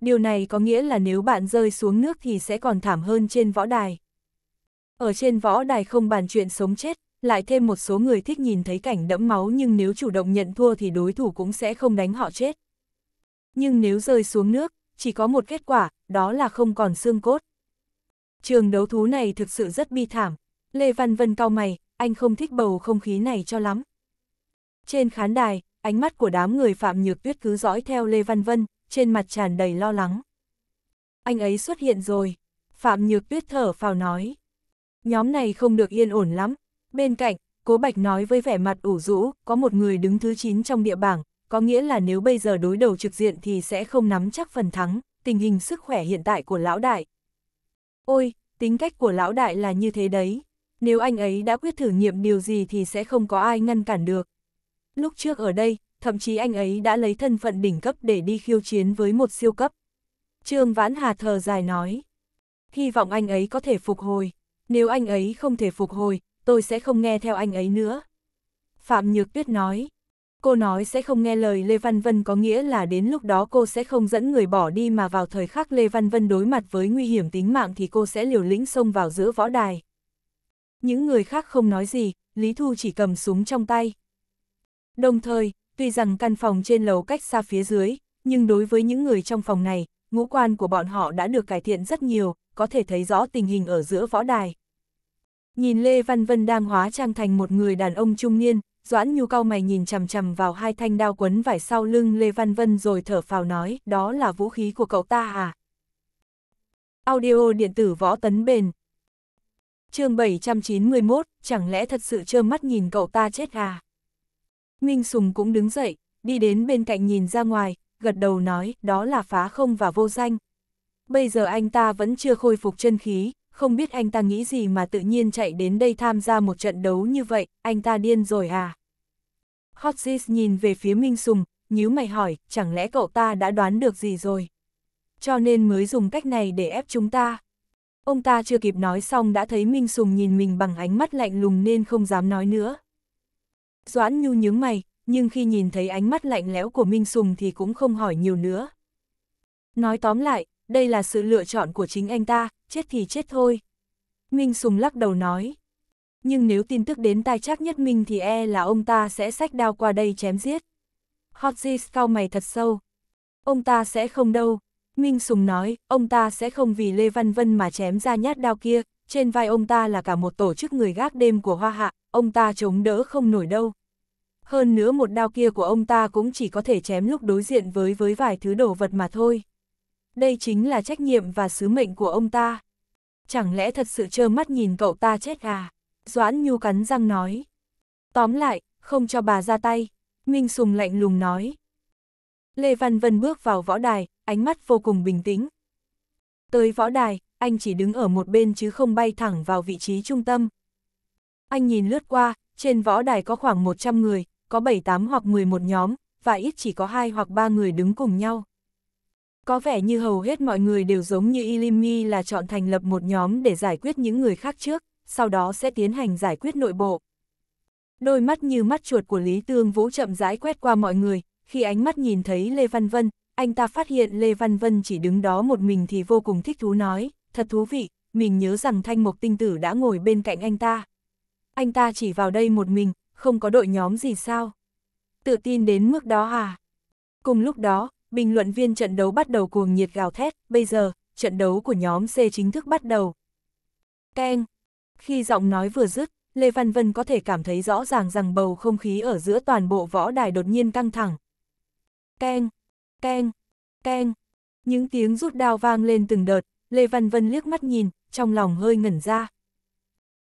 [SPEAKER 1] Điều này có nghĩa là nếu bạn rơi xuống nước thì sẽ còn thảm hơn trên võ đài. Ở trên võ đài không bàn chuyện sống chết, lại thêm một số người thích nhìn thấy cảnh đẫm máu nhưng nếu chủ động nhận thua thì đối thủ cũng sẽ không đánh họ chết. Nhưng nếu rơi xuống nước, chỉ có một kết quả, đó là không còn xương cốt. Trường đấu thú này thực sự rất bi thảm. Lê Văn Vân cao mày, anh không thích bầu không khí này cho lắm. Trên khán đài, ánh mắt của đám người Phạm Nhược Tuyết cứ dõi theo Lê Văn Vân, trên mặt tràn đầy lo lắng. Anh ấy xuất hiện rồi. Phạm Nhược Tuyết thở phào nói. Nhóm này không được yên ổn lắm. Bên cạnh, Cố Bạch nói với vẻ mặt ủ rũ, có một người đứng thứ 9 trong địa bảng, có nghĩa là nếu bây giờ đối đầu trực diện thì sẽ không nắm chắc phần thắng, tình hình sức khỏe hiện tại của lão đại. Ôi, tính cách của lão đại là như thế đấy, nếu anh ấy đã quyết thử nghiệm điều gì thì sẽ không có ai ngăn cản được. Lúc trước ở đây, thậm chí anh ấy đã lấy thân phận đỉnh cấp để đi khiêu chiến với một siêu cấp. Trương Vãn Hà thờ dài nói, hy vọng anh ấy có thể phục hồi, nếu anh ấy không thể phục hồi, tôi sẽ không nghe theo anh ấy nữa. Phạm Nhược Tuyết nói, Cô nói sẽ không nghe lời Lê Văn Vân có nghĩa là đến lúc đó cô sẽ không dẫn người bỏ đi mà vào thời khắc Lê Văn Vân đối mặt với nguy hiểm tính mạng thì cô sẽ liều lĩnh xông vào giữa võ đài. Những người khác không nói gì, Lý Thu chỉ cầm súng trong tay. Đồng thời, tuy rằng căn phòng trên lầu cách xa phía dưới, nhưng đối với những người trong phòng này, ngũ quan của bọn họ đã được cải thiện rất nhiều, có thể thấy rõ tình hình ở giữa võ đài. Nhìn Lê Văn Vân đang hóa trang thành một người đàn ông trung niên, Doãn Nhu cao mày nhìn chằm chằm vào hai thanh đao quấn vải sau lưng Lê Văn Vân rồi thở phào nói, đó là vũ khí của cậu ta à? Audio điện tử võ tấn bền. chương 791, chẳng lẽ thật sự trơ mắt nhìn cậu ta chết à? Minh Sùng cũng đứng dậy, đi đến bên cạnh nhìn ra ngoài, gật đầu nói, đó là phá không và vô danh. Bây giờ anh ta vẫn chưa khôi phục chân khí, không biết anh ta nghĩ gì mà tự nhiên chạy đến đây tham gia một trận đấu như vậy, anh ta điên rồi à? Hotzis nhìn về phía Minh Sùng, nhíu mày hỏi, chẳng lẽ cậu ta đã đoán được gì rồi? Cho nên mới dùng cách này để ép chúng ta. Ông ta chưa kịp nói xong đã thấy Minh Sùng nhìn mình bằng ánh mắt lạnh lùng nên không dám nói nữa. Doãn Nhu nhướng mày, nhưng khi nhìn thấy ánh mắt lạnh lẽo của Minh Sùng thì cũng không hỏi nhiều nữa. Nói tóm lại, đây là sự lựa chọn của chính anh ta, chết thì chết thôi. Minh Sùng lắc đầu nói. Nhưng nếu tin tức đến tai chắc nhất minh thì e là ông ta sẽ sách đao qua đây chém giết. Hotzis cau mày thật sâu. Ông ta sẽ không đâu. Minh Sùng nói, ông ta sẽ không vì Lê Văn Vân mà chém ra nhát đao kia, trên vai ông ta là cả một tổ chức người gác đêm của Hoa Hạ, ông ta chống đỡ không nổi đâu. Hơn nữa một đao kia của ông ta cũng chỉ có thể chém lúc đối diện với với vài thứ đồ vật mà thôi. Đây chính là trách nhiệm và sứ mệnh của ông ta. Chẳng lẽ thật sự trơ mắt nhìn cậu ta chết à? Doãn Nhu cắn răng nói. Tóm lại, không cho bà ra tay, Minh Sùng lạnh lùng nói. Lê Văn Vân bước vào võ đài, ánh mắt vô cùng bình tĩnh. Tới võ đài, anh chỉ đứng ở một bên chứ không bay thẳng vào vị trí trung tâm. Anh nhìn lướt qua, trên võ đài có khoảng 100 người, có 7-8 hoặc 11 nhóm, và ít chỉ có 2 hoặc 3 người đứng cùng nhau. Có vẻ như hầu hết mọi người đều giống như Ilimi là chọn thành lập một nhóm để giải quyết những người khác trước sau đó sẽ tiến hành giải quyết nội bộ. Đôi mắt như mắt chuột của Lý Tương Vũ chậm rãi quét qua mọi người, khi ánh mắt nhìn thấy Lê Văn Vân, anh ta phát hiện Lê Văn Vân chỉ đứng đó một mình thì vô cùng thích thú nói, thật thú vị, mình nhớ rằng Thanh Mộc Tinh Tử đã ngồi bên cạnh anh ta. Anh ta chỉ vào đây một mình, không có đội nhóm gì sao? Tự tin đến mức đó à? Cùng lúc đó, bình luận viên trận đấu bắt đầu cuồng nhiệt gào thét, bây giờ, trận đấu của nhóm C chính thức bắt đầu. Keng! Khi giọng nói vừa dứt, Lê Văn Vân có thể cảm thấy rõ ràng rằng bầu không khí ở giữa toàn bộ võ đài đột nhiên căng thẳng. Keng, keng, keng, những tiếng rút đao vang lên từng đợt, Lê Văn Vân liếc mắt nhìn, trong lòng hơi ngẩn ra.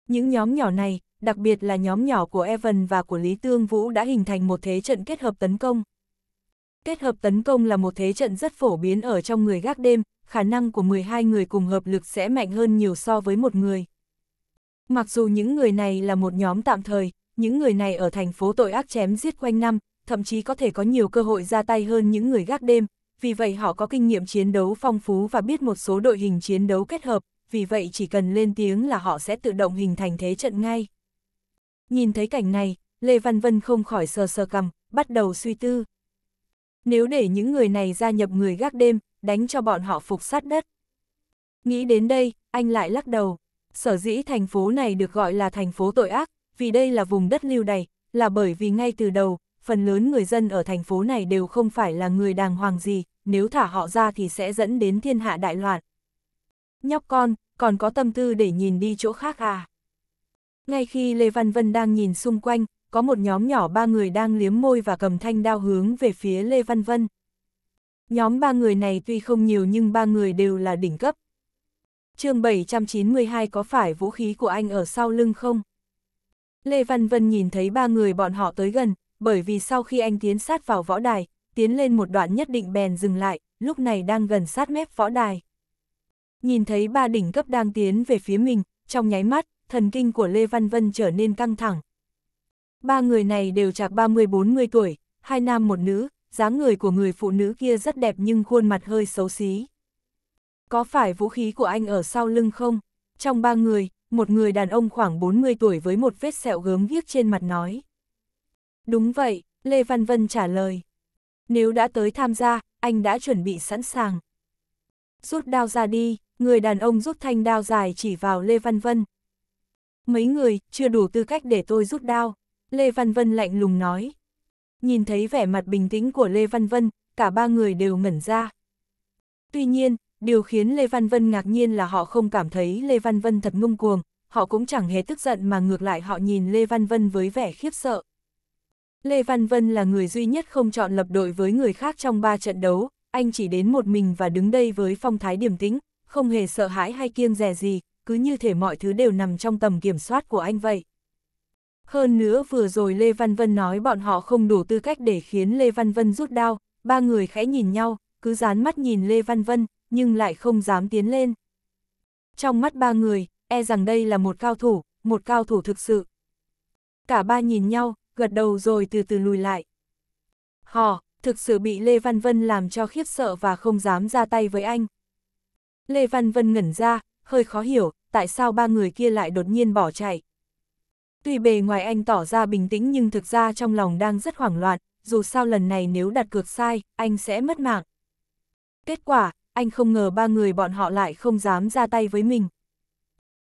[SPEAKER 1] Những nhóm nhỏ này, đặc biệt là nhóm nhỏ của Evan và của Lý Tương Vũ đã hình thành một thế trận kết hợp tấn công. Kết hợp tấn công là một thế trận rất phổ biến ở trong người gác đêm, khả năng của 12 người cùng hợp lực sẽ mạnh hơn nhiều so với một người. Mặc dù những người này là một nhóm tạm thời, những người này ở thành phố tội ác chém giết quanh năm, thậm chí có thể có nhiều cơ hội ra tay hơn những người gác đêm, vì vậy họ có kinh nghiệm chiến đấu phong phú và biết một số đội hình chiến đấu kết hợp, vì vậy chỉ cần lên tiếng là họ sẽ tự động hình thành thế trận ngay. Nhìn thấy cảnh này, Lê Văn Vân không khỏi sờ sờ cầm, bắt đầu suy tư. Nếu để những người này gia nhập người gác đêm, đánh cho bọn họ phục sát đất. Nghĩ đến đây, anh lại lắc đầu. Sở dĩ thành phố này được gọi là thành phố tội ác, vì đây là vùng đất lưu đày, là bởi vì ngay từ đầu, phần lớn người dân ở thành phố này đều không phải là người đàng hoàng gì, nếu thả họ ra thì sẽ dẫn đến thiên hạ đại loạn. Nhóc con, còn có tâm tư để nhìn đi chỗ khác à? Ngay khi Lê Văn Vân đang nhìn xung quanh, có một nhóm nhỏ ba người đang liếm môi và cầm thanh đao hướng về phía Lê Văn Vân. Nhóm ba người này tuy không nhiều nhưng ba người đều là đỉnh cấp, chương 792 có phải vũ khí của anh ở sau lưng không? Lê Văn Vân nhìn thấy ba người bọn họ tới gần, bởi vì sau khi anh tiến sát vào võ đài, tiến lên một đoạn nhất định bèn dừng lại, lúc này đang gần sát mép võ đài. Nhìn thấy ba đỉnh cấp đang tiến về phía mình, trong nháy mắt, thần kinh của Lê Văn Vân trở nên căng thẳng. Ba người này đều chạc 30-40 tuổi, hai nam một nữ, dáng người của người phụ nữ kia rất đẹp nhưng khuôn mặt hơi xấu xí. Có phải vũ khí của anh ở sau lưng không? Trong ba người, một người đàn ông khoảng 40 tuổi với một vết sẹo gớm ghiếc trên mặt nói. Đúng vậy, Lê Văn Vân trả lời. Nếu đã tới tham gia, anh đã chuẩn bị sẵn sàng. Rút đao ra đi, người đàn ông rút thanh đao dài chỉ vào Lê Văn Vân. Mấy người, chưa đủ tư cách để tôi rút đao. Lê Văn Vân lạnh lùng nói. Nhìn thấy vẻ mặt bình tĩnh của Lê Văn Vân, cả ba người đều ngẩn ra. Tuy nhiên, Điều khiến Lê Văn Vân ngạc nhiên là họ không cảm thấy Lê Văn Vân thật ngông cuồng, họ cũng chẳng hề tức giận mà ngược lại họ nhìn Lê Văn Vân với vẻ khiếp sợ. Lê Văn Vân là người duy nhất không chọn lập đội với người khác trong ba trận đấu, anh chỉ đến một mình và đứng đây với phong thái điềm tĩnh, không hề sợ hãi hay kiêng dè gì, cứ như thể mọi thứ đều nằm trong tầm kiểm soát của anh vậy. Hơn nữa vừa rồi Lê Văn Vân nói bọn họ không đủ tư cách để khiến Lê Văn Vân rút đao, ba người khẽ nhìn nhau, cứ dán mắt nhìn Lê Văn Vân, nhưng lại không dám tiến lên. Trong mắt ba người, e rằng đây là một cao thủ, một cao thủ thực sự. Cả ba nhìn nhau, gật đầu rồi từ từ lùi lại. Họ, thực sự bị Lê Văn Vân làm cho khiếp sợ và không dám ra tay với anh. Lê Văn Vân ngẩn ra, hơi khó hiểu, tại sao ba người kia lại đột nhiên bỏ chạy. Tuy bề ngoài anh tỏ ra bình tĩnh nhưng thực ra trong lòng đang rất hoảng loạn, dù sao lần này nếu đặt cược sai, anh sẽ mất mạng. Kết quả, anh không ngờ ba người bọn họ lại không dám ra tay với mình.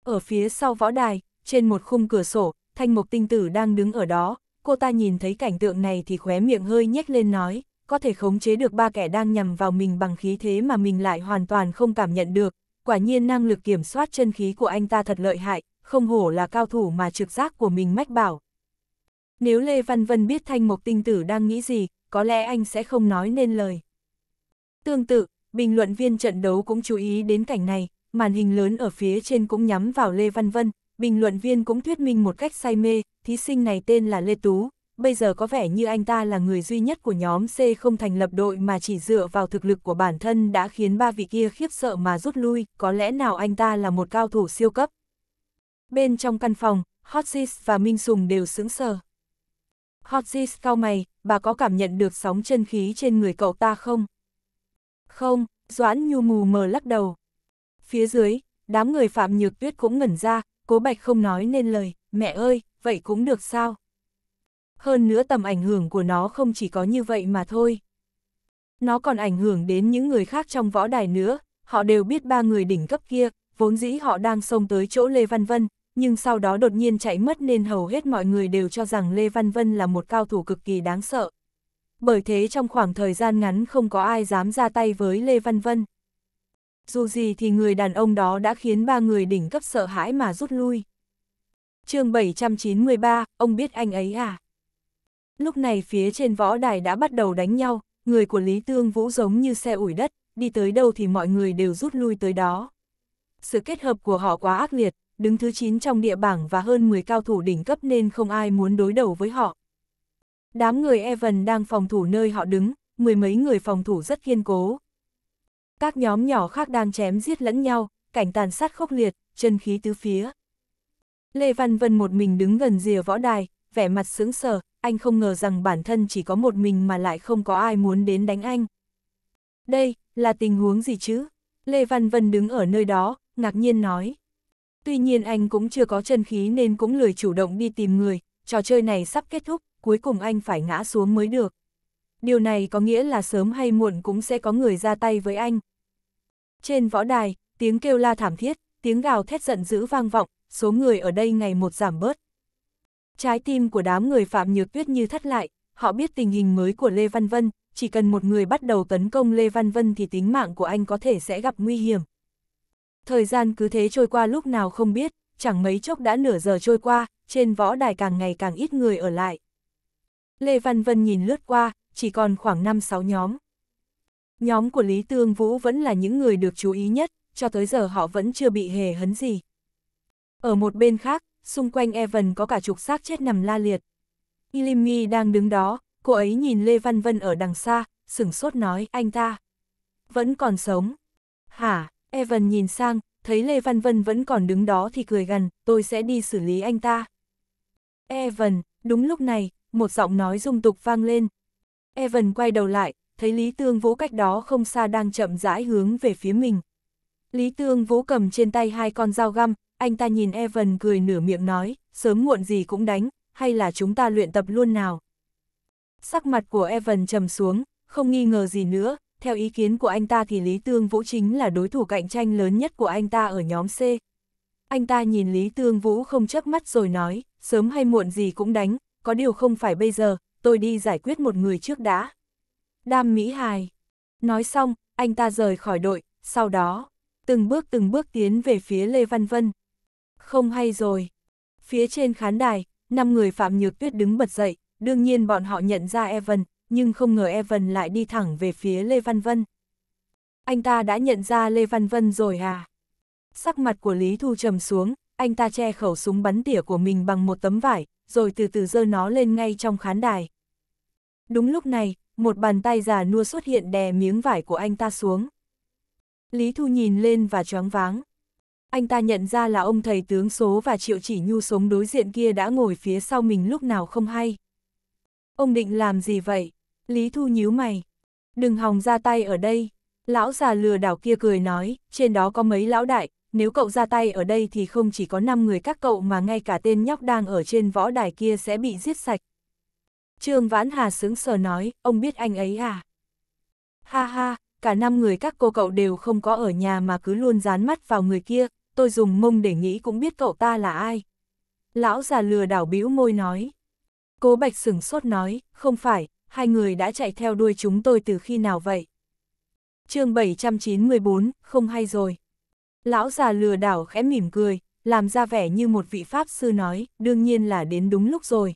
[SPEAKER 1] Ở phía sau võ đài, trên một khung cửa sổ, thanh mục tinh tử đang đứng ở đó, cô ta nhìn thấy cảnh tượng này thì khóe miệng hơi nhếch lên nói, có thể khống chế được ba kẻ đang nhằm vào mình bằng khí thế mà mình lại hoàn toàn không cảm nhận được, quả nhiên năng lực kiểm soát chân khí của anh ta thật lợi hại, không hổ là cao thủ mà trực giác của mình mách bảo. Nếu Lê Văn Vân biết thanh mục tinh tử đang nghĩ gì, có lẽ anh sẽ không nói nên lời. Tương tự, bình luận viên trận đấu cũng chú ý đến cảnh này, màn hình lớn ở phía trên cũng nhắm vào Lê Văn Vân, bình luận viên cũng thuyết minh một cách say mê, thí sinh này tên là Lê Tú, bây giờ có vẻ như anh ta là người duy nhất của nhóm C không thành lập đội mà chỉ dựa vào thực lực của bản thân đã khiến ba vị kia khiếp sợ mà rút lui, có lẽ nào anh ta là một cao thủ siêu cấp. Bên trong căn phòng, Hotsis và Minh Sùng đều sững sờ. Hotsis cao mày, bà có cảm nhận được sóng chân khí trên người cậu ta không? Không, Doãn Nhu mù mờ lắc đầu. Phía dưới, đám người Phạm Nhược Tuyết cũng ngẩn ra, Cố Bạch không nói nên lời, mẹ ơi, vậy cũng được sao? Hơn nữa tầm ảnh hưởng của nó không chỉ có như vậy mà thôi. Nó còn ảnh hưởng đến những người khác trong võ đài nữa, họ đều biết ba người đỉnh cấp kia, vốn dĩ họ đang xông tới chỗ Lê Văn Vân, nhưng sau đó đột nhiên chạy mất nên hầu hết mọi người đều cho rằng Lê Văn Vân là một cao thủ cực kỳ đáng sợ bởi thế trong khoảng thời gian ngắn không có ai dám ra tay với Lê Văn Vân. Dù gì thì người đàn ông đó đã khiến ba người đỉnh cấp sợ hãi mà rút lui. chương 793, ông biết anh ấy à? Lúc này phía trên võ đài đã bắt đầu đánh nhau, người của Lý Tương Vũ giống như xe ủi đất, đi tới đâu thì mọi người đều rút lui tới đó. Sự kết hợp của họ quá ác liệt, đứng thứ 9 trong địa bảng và hơn 10 cao thủ đỉnh cấp nên không ai muốn đối đầu với họ. Đám người Evan đang phòng thủ nơi họ đứng, mười mấy người phòng thủ rất kiên cố. Các nhóm nhỏ khác đang chém giết lẫn nhau, cảnh tàn sát khốc liệt, chân khí tứ phía. Lê Văn Vân một mình đứng gần rìa võ đài, vẻ mặt sững sờ, anh không ngờ rằng bản thân chỉ có một mình mà lại không có ai muốn đến đánh anh. Đây, là tình huống gì chứ? Lê Văn Vân đứng ở nơi đó, ngạc nhiên nói. Tuy nhiên anh cũng chưa có chân khí nên cũng lười chủ động đi tìm người, trò chơi này sắp kết thúc, cuối cùng anh phải ngã xuống mới được. Điều này có nghĩa là sớm hay muộn cũng sẽ có người ra tay với anh. Trên võ đài, tiếng kêu la thảm thiết, tiếng gào thét giận dữ vang vọng, số người ở đây ngày một giảm bớt. Trái tim của đám người Phạm Nhược Tuyết như thắt lại, họ biết tình hình mới của Lê Văn Vân, chỉ cần một người bắt đầu tấn công Lê Văn Vân thì tính mạng của anh có thể sẽ gặp nguy hiểm. Thời gian cứ thế trôi qua lúc nào không biết, chẳng mấy chốc đã nửa giờ trôi qua, trên võ đài càng ngày càng ít người ở lại. Lê Văn Vân nhìn lướt qua, chỉ còn khoảng 5-6 nhóm. Nhóm của Lý Tương Vũ vẫn là những người được chú ý nhất, cho tới giờ họ vẫn chưa bị hề hấn gì. Ở một bên khác, xung quanh Evan có cả chục xác chết nằm la liệt. Ilimi đang đứng đó, cô ấy nhìn Lê Văn Vân ở đằng xa, sửng sốt nói, anh ta. Vẫn còn sống. Hả, Evan nhìn sang, thấy Lê Văn Vân vẫn còn đứng đó thì cười gần: tôi sẽ đi xử lý anh ta. Evan, đúng lúc này, một giọng nói dung tục vang lên. Evan quay đầu lại, thấy Lý Tương Vũ cách đó không xa đang chậm rãi hướng về phía mình. Lý Tương Vũ cầm trên tay hai con dao găm, anh ta nhìn Evan cười nửa miệng nói, sớm muộn gì cũng đánh, hay là chúng ta luyện tập luôn nào. Sắc mặt của Evan trầm xuống, không nghi ngờ gì nữa, theo ý kiến của anh ta thì Lý Tương Vũ chính là đối thủ cạnh tranh lớn nhất của anh ta ở nhóm C. Anh ta nhìn Lý Tương Vũ không chớp mắt rồi nói, sớm hay muộn gì cũng đánh, có điều không phải bây giờ, tôi đi giải quyết một người trước đã. Đam Mỹ Hài. Nói xong, anh ta rời khỏi đội, sau đó, từng bước từng bước tiến về phía Lê Văn Vân. Không hay rồi. Phía trên khán đài, năm người Phạm Nhược Tuyết đứng bật dậy, đương nhiên bọn họ nhận ra Evan, nhưng không ngờ Evan lại đi thẳng về phía Lê Văn Vân. Anh ta đã nhận ra Lê Văn Vân rồi à? Sắc mặt của Lý Thu trầm xuống, anh ta che khẩu súng bắn tỉa của mình bằng một tấm vải, rồi từ từ giơ nó lên ngay trong khán đài. Đúng lúc này, một bàn tay già nua xuất hiện đè miếng vải của anh ta xuống. Lý Thu nhìn lên và choáng váng. Anh ta nhận ra là ông thầy tướng số và triệu chỉ nhu sống đối diện kia đã ngồi phía sau mình lúc nào không hay. Ông định làm gì vậy? Lý Thu nhíu mày. Đừng hòng ra tay ở đây. Lão già lừa đảo kia cười nói, trên đó có mấy lão đại, nếu cậu ra tay ở đây thì không chỉ có 5 người các cậu mà ngay cả tên nhóc đang ở trên võ đài kia sẽ bị giết sạch. Trương Vãn Hà sướng sờ nói, ông biết anh ấy à? Ha ha, cả năm người các cô cậu đều không có ở nhà mà cứ luôn dán mắt vào người kia, tôi dùng mông để nghĩ cũng biết cậu ta là ai. Lão già lừa đảo bĩu môi nói. Cố Bạch sửng sốt nói, không phải, hai người đã chạy theo đuôi chúng tôi từ khi nào vậy? chương 794, không hay rồi. Lão già lừa đảo khẽ mỉm cười, làm ra vẻ như một vị Pháp sư nói, đương nhiên là đến đúng lúc rồi.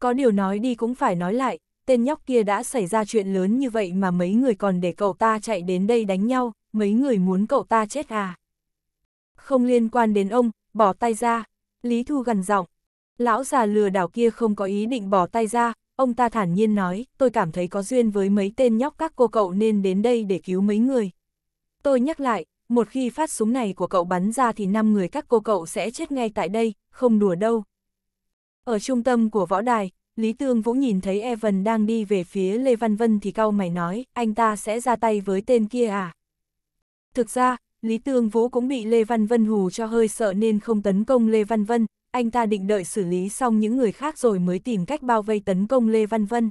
[SPEAKER 1] Có điều nói đi cũng phải nói lại, tên nhóc kia đã xảy ra chuyện lớn như vậy mà mấy người còn để cậu ta chạy đến đây đánh nhau, mấy người muốn cậu ta chết à. Không liên quan đến ông, bỏ tay ra, Lý Thu gần giọng. Lão già lừa đảo kia không có ý định bỏ tay ra, ông ta thản nhiên nói, tôi cảm thấy có duyên với mấy tên nhóc các cô cậu nên đến đây để cứu mấy người. Tôi nhắc lại, một khi phát súng này của cậu bắn ra thì năm người các cô cậu sẽ chết ngay tại đây, không đùa đâu. Ở trung tâm của võ đài, Lý Tương Vũ nhìn thấy Evan đang đi về phía Lê Văn Vân thì cau mày nói, anh ta sẽ ra tay với tên kia à? Thực ra, Lý Tương Vũ cũng bị Lê Văn Vân hù cho hơi sợ nên không tấn công Lê Văn Vân, anh ta định đợi xử lý xong những người khác rồi mới tìm cách bao vây tấn công Lê Văn Vân.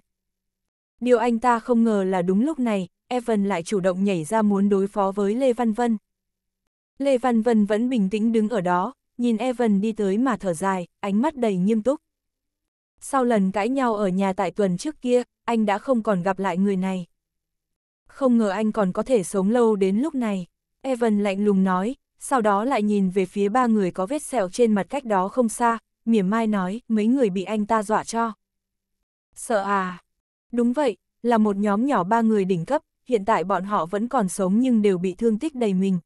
[SPEAKER 1] Điều anh ta không ngờ là đúng lúc này, Evan lại chủ động nhảy ra muốn đối phó với Lê Văn Vân. Lê Văn Vân vẫn bình tĩnh đứng ở đó, nhìn Evan đi tới mà thở dài, ánh mắt đầy nghiêm túc. Sau lần cãi nhau ở nhà tại tuần trước kia, anh đã không còn gặp lại người này. Không ngờ anh còn có thể sống lâu đến lúc này. Evan lạnh lùng nói, sau đó lại nhìn về phía ba người có vết sẹo trên mặt cách đó không xa, mỉa mai nói, mấy người bị anh ta dọa cho. Sợ à? Đúng vậy, là một nhóm nhỏ ba người đỉnh cấp, hiện tại bọn họ vẫn còn sống nhưng đều bị thương tích đầy mình,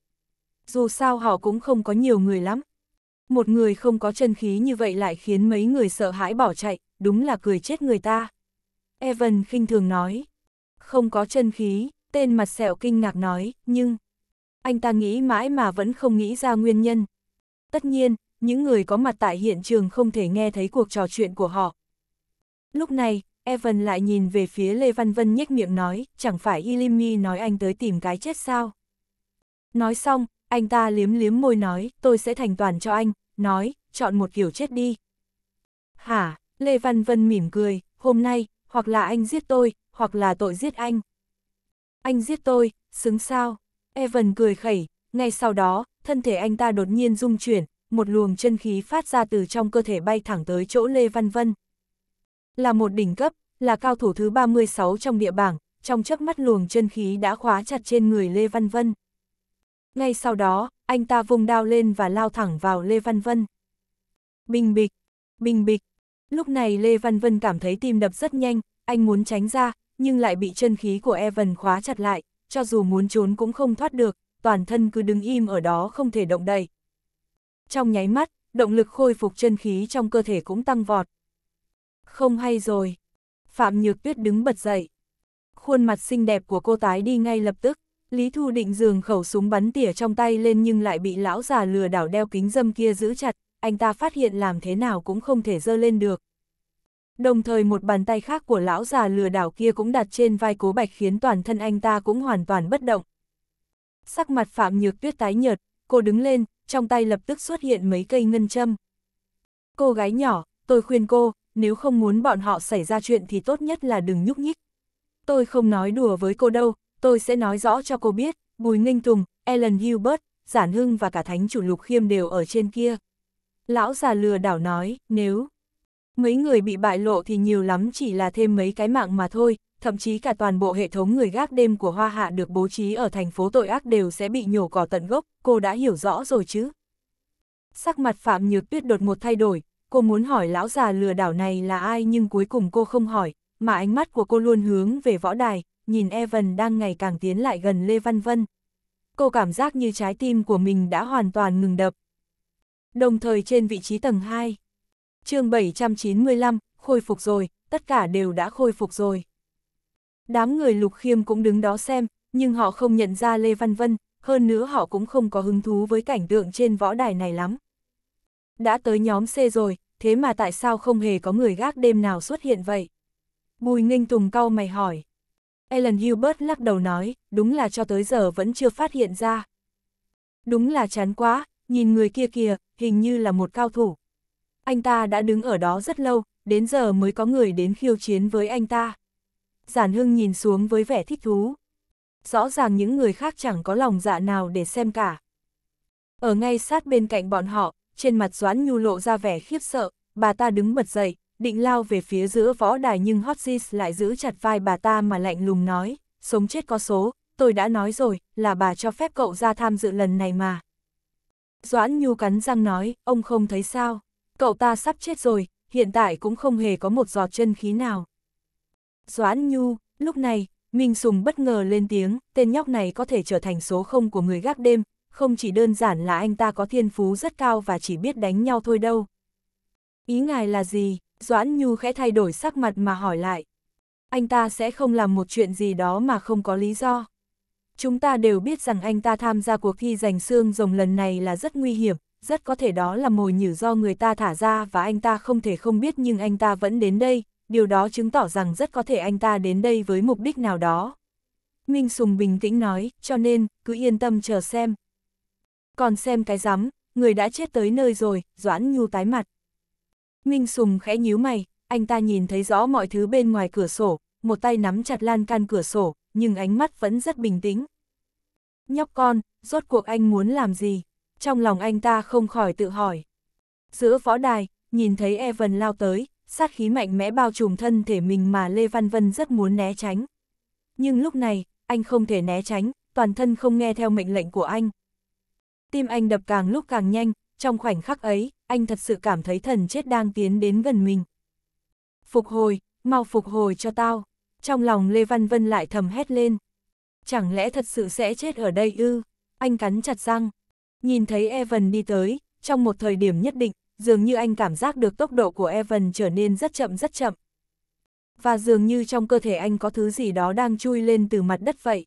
[SPEAKER 1] dù sao họ cũng không có nhiều người lắm. Một người không có chân khí như vậy lại khiến mấy người sợ hãi bỏ chạy, đúng là cười chết người ta. Evan khinh thường nói, không có chân khí, tên mặt sẹo kinh ngạc nói, nhưng... Anh ta nghĩ mãi mà vẫn không nghĩ ra nguyên nhân. Tất nhiên, những người có mặt tại hiện trường không thể nghe thấy cuộc trò chuyện của họ. Lúc này, Evan lại nhìn về phía Lê Văn Vân nhếch miệng nói, chẳng phải Ilimi nói anh tới tìm cái chết sao? Nói xong, anh ta liếm liếm môi nói, tôi sẽ thành toàn cho anh, nói, chọn một kiểu chết đi. Hả, Lê Văn Vân mỉm cười, hôm nay, hoặc là anh giết tôi, hoặc là tội giết anh. Anh giết tôi, xứng sao? Evan cười khẩy, ngay sau đó, thân thể anh ta đột nhiên rung chuyển, một luồng chân khí phát ra từ trong cơ thể bay thẳng tới chỗ Lê Văn Vân. Là một đỉnh cấp, là cao thủ thứ 36 trong địa bảng, trong chớp mắt luồng chân khí đã khóa chặt trên người Lê Văn Vân. Ngay sau đó, anh ta vùng đao lên và lao thẳng vào Lê Văn Vân. Bình bịch, bình bịch. Lúc này Lê Văn Vân cảm thấy tim đập rất nhanh, anh muốn tránh ra, nhưng lại bị chân khí của Evan khóa chặt lại, cho dù muốn trốn cũng không thoát được, toàn thân cứ đứng im ở đó không thể động đậy. Trong nháy mắt, động lực khôi phục chân khí trong cơ thể cũng tăng vọt. Không hay rồi. Phạm Nhược Tuyết đứng bật dậy. Khuôn mặt xinh đẹp của cô tái đi ngay lập tức. Lý Thu định dường khẩu súng bắn tỉa trong tay lên nhưng lại bị lão già lừa đảo đeo kính dâm kia giữ chặt, anh ta phát hiện làm thế nào cũng không thể dơ lên được. Đồng thời một bàn tay khác của lão già lừa đảo kia cũng đặt trên vai cố bạch khiến toàn thân anh ta cũng hoàn toàn bất động. Sắc mặt Phạm Nhược Tuyết tái nhợt, cô đứng lên, trong tay lập tức xuất hiện mấy cây ngân châm. Cô gái nhỏ, tôi khuyên cô, nếu không muốn bọn họ xảy ra chuyện thì tốt nhất là đừng nhúc nhích. Tôi không nói đùa với cô đâu, tôi sẽ nói rõ cho cô biết, Bùi Ninh Tùng, Ellen Hubert, Giản Hưng và cả Thánh Chủ Lục Khiêm đều ở trên kia. Lão già lừa đảo nói, nếu mấy người bị bại lộ thì nhiều lắm chỉ là thêm mấy cái mạng mà thôi, thậm chí cả toàn bộ hệ thống người gác đêm của Hoa Hạ được bố trí ở thành phố tội ác đều sẽ bị nhổ cỏ tận gốc, cô đã hiểu rõ rồi chứ. Sắc mặt Phạm Nhược Tuyết đột một thay đổi, cô muốn hỏi lão già lừa đảo này là ai nhưng cuối cùng cô không hỏi, mà ánh mắt của cô luôn hướng về võ đài, nhìn Evan đang ngày càng tiến lại gần Lê Văn Vân. Cô cảm giác như trái tim của mình đã hoàn toàn ngừng đập. Đồng thời trên vị trí tầng 2, chương 795, khôi phục rồi, tất cả đều đã khôi phục rồi. Đám người lục khiêm cũng đứng đó xem, nhưng họ không nhận ra Lê Văn Vân, hơn nữa họ cũng không có hứng thú với cảnh tượng trên võ đài này lắm. Đã tới nhóm C rồi, thế mà tại sao không hề có người gác đêm nào xuất hiện vậy? Bùi Nghênh Tùng cau mày hỏi. Ellen Hubert lắc đầu nói, đúng là cho tới giờ vẫn chưa phát hiện ra. Đúng là chán quá, nhìn người kia kìa, hình như là một cao thủ. Anh ta đã đứng ở đó rất lâu, đến giờ mới có người đến khiêu chiến với anh ta. Giản Hưng nhìn xuống với vẻ thích thú. Rõ ràng những người khác chẳng có lòng dạ nào để xem cả. Ở ngay sát bên cạnh bọn họ, trên mặt Doãn Nhu lộ ra vẻ khiếp sợ, bà ta đứng bật dậy, định lao về phía giữa võ đài nhưng Hotsis lại giữ chặt vai bà ta mà lạnh lùng nói, sống chết có số, tôi đã nói rồi, là bà cho phép cậu ra tham dự lần này mà. Doãn Nhu cắn răng nói, ông không thấy sao, cậu ta sắp chết rồi, hiện tại cũng không hề có một giọt chân khí nào. Doãn Nhu, lúc này, Minh Sùng bất ngờ lên tiếng, tên nhóc này có thể trở thành số không của người gác đêm, không chỉ đơn giản là anh ta có thiên phú rất cao và chỉ biết đánh nhau thôi đâu. Ý ngài là gì? Doãn Nhu khẽ thay đổi sắc mặt mà hỏi lại. Anh ta sẽ không làm một chuyện gì đó mà không có lý do. Chúng ta đều biết rằng anh ta tham gia cuộc thi giành xương rồng lần này là rất nguy hiểm, rất có thể đó là mồi nhử do người ta thả ra và anh ta không thể không biết nhưng anh ta vẫn đến đây, điều đó chứng tỏ rằng rất có thể anh ta đến đây với mục đích nào đó. Minh Sùng bình tĩnh nói, cho nên, cứ yên tâm chờ xem. Còn xem cái rắm, người đã chết tới nơi rồi, Doãn Nhu tái mặt. Minh Sùng khẽ nhíu mày, anh ta nhìn thấy rõ mọi thứ bên ngoài cửa sổ, một tay nắm chặt lan can cửa sổ, nhưng ánh mắt vẫn rất bình tĩnh. Nhóc con, rốt cuộc anh muốn làm gì? Trong lòng anh ta không khỏi tự hỏi. Giữa võ đài, nhìn thấy Evan lao tới, sát khí mạnh mẽ bao trùm thân thể mình mà Lê Văn Vân rất muốn né tránh. Nhưng lúc này, anh không thể né tránh, toàn thân không nghe theo mệnh lệnh của anh. Tim anh đập càng lúc càng nhanh, trong khoảnh khắc ấy, anh thật sự cảm thấy thần chết đang tiến đến gần mình. Phục hồi, mau phục hồi cho tao. Trong lòng Lê Văn Vân lại thầm hét lên. Chẳng lẽ thật sự sẽ chết ở đây ư? Anh cắn chặt răng. Nhìn thấy Evan đi tới, trong một thời điểm nhất định, dường như anh cảm giác được tốc độ của Evan trở nên rất chậm rất chậm. Và dường như trong cơ thể anh có thứ gì đó đang chui lên từ mặt đất vậy.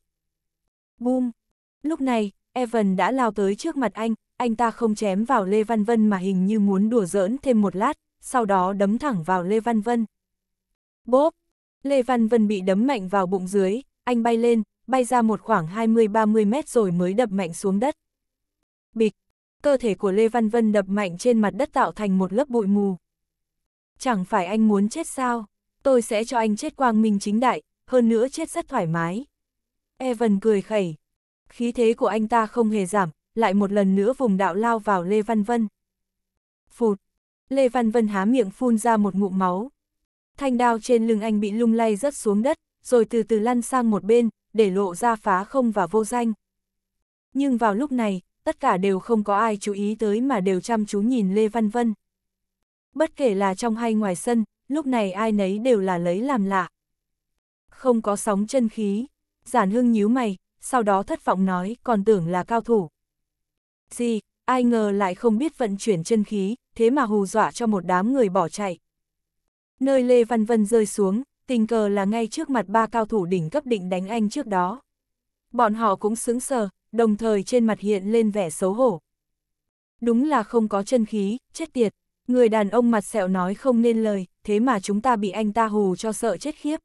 [SPEAKER 1] Boom! Lúc này, Evan đã lao tới trước mặt anh, anh ta không chém vào Lê Văn Vân mà hình như muốn đùa giỡn thêm một lát, sau đó đấm thẳng vào Lê Văn Vân. Bốp! Lê Văn Vân bị đấm mạnh vào bụng dưới, anh bay lên, bay ra một khoảng 20-30 mét rồi mới đập mạnh xuống đất. Bịch! Cơ thể của Lê Văn Vân đập mạnh trên mặt đất tạo thành một lớp bụi mù. Chẳng phải anh muốn chết sao? Tôi sẽ cho anh chết quang minh chính đại, hơn nữa chết rất thoải mái. Evan cười khẩy. Khí thế của anh ta không hề giảm, lại một lần nữa vùng đạo lao vào Lê Văn Vân. Phụt! Lê Văn Vân há miệng phun ra một ngụm máu. Thanh đao trên lưng anh bị lung lay rớt xuống đất, rồi từ từ lăn sang một bên, để lộ ra phá không và vô danh. Nhưng vào lúc này, tất cả đều không có ai chú ý tới mà đều chăm chú nhìn Lê Văn Vân. Bất kể là trong hay ngoài sân, lúc này ai nấy đều là lấy làm lạ. Không có sóng chân khí, giản hương nhíu mày, sau đó thất vọng nói còn tưởng là cao thủ gì, ai ngờ lại không biết vận chuyển chân khí, thế mà hù dọa cho một đám người bỏ chạy. Nơi Lê Văn Vân rơi xuống, tình cờ là ngay trước mặt ba cao thủ đỉnh cấp định đánh anh trước đó. Bọn họ cũng sững sờ, đồng thời trên mặt hiện lên vẻ xấu hổ. Đúng là không có chân khí, chết tiệt. Người đàn ông mặt sẹo nói không nên lời, thế mà chúng ta bị anh ta hù cho sợ chết khiếp.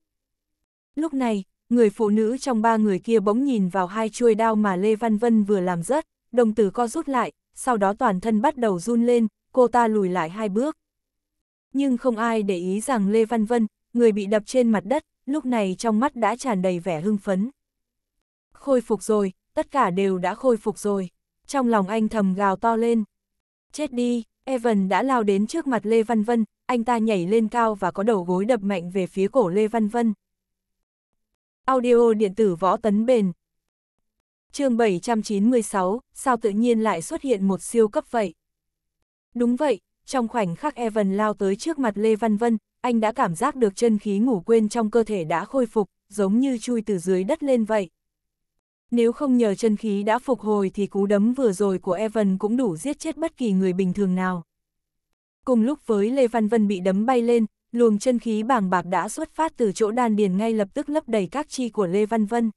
[SPEAKER 1] Lúc này, người phụ nữ trong ba người kia bỗng nhìn vào hai chuôi đao mà Lê Văn Vân vừa làm rớt đồng tử co rút lại, sau đó toàn thân bắt đầu run lên, cô ta lùi lại hai bước. Nhưng không ai để ý rằng Lê Văn Vân, người bị đập trên mặt đất, lúc này trong mắt đã tràn đầy vẻ hưng phấn. Khôi phục rồi, tất cả đều đã khôi phục rồi. Trong lòng anh thầm gào to lên. Chết đi, Evan đã lao đến trước mặt Lê Văn Vân, anh ta nhảy lên cao và có đầu gối đập mạnh về phía cổ Lê Văn Vân. Audio điện tử võ tấn bền, chương 796, sao tự nhiên lại xuất hiện một siêu cấp vậy? Đúng vậy, trong khoảnh khắc Evan lao tới trước mặt Lê Văn Vân, anh đã cảm giác được chân khí ngủ quên trong cơ thể đã khôi phục, giống như chui từ dưới đất lên vậy. Nếu không nhờ chân khí đã phục hồi thì cú đấm vừa rồi của Evan cũng đủ giết chết bất kỳ người bình thường nào. Cùng lúc với Lê Văn Vân bị đấm bay lên, luồng chân khí bàng bạc đã xuất phát từ chỗ đan điền ngay lập tức lấp đầy các chi của Lê Văn Vân.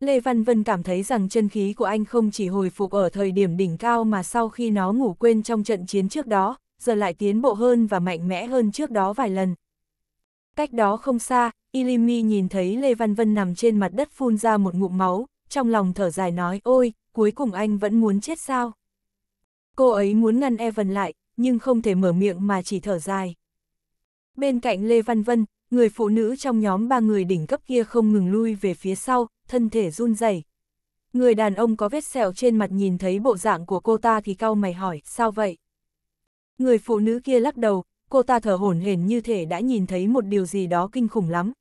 [SPEAKER 1] Lê Văn Vân cảm thấy rằng chân khí của anh không chỉ hồi phục ở thời điểm đỉnh cao mà sau khi nó ngủ quên trong trận chiến trước đó, giờ lại tiến bộ hơn và mạnh mẽ hơn trước đó vài lần. Cách đó không xa, Ilimi nhìn thấy Lê Văn Vân nằm trên mặt đất phun ra một ngụm máu, trong lòng thở dài nói ôi, cuối cùng anh vẫn muốn chết sao. Cô ấy muốn ngăn Evan lại, nhưng không thể mở miệng mà chỉ thở dài. Bên cạnh Lê Văn Vân, người phụ nữ trong nhóm ba người đỉnh cấp kia không ngừng lui về phía sau, thân thể run rẩy. Người đàn ông có vết sẹo trên mặt nhìn thấy bộ dạng của cô ta thì cau mày hỏi, sao vậy? Người phụ nữ kia lắc đầu, cô ta thở hổn hển như thể đã nhìn thấy một điều gì đó kinh khủng lắm.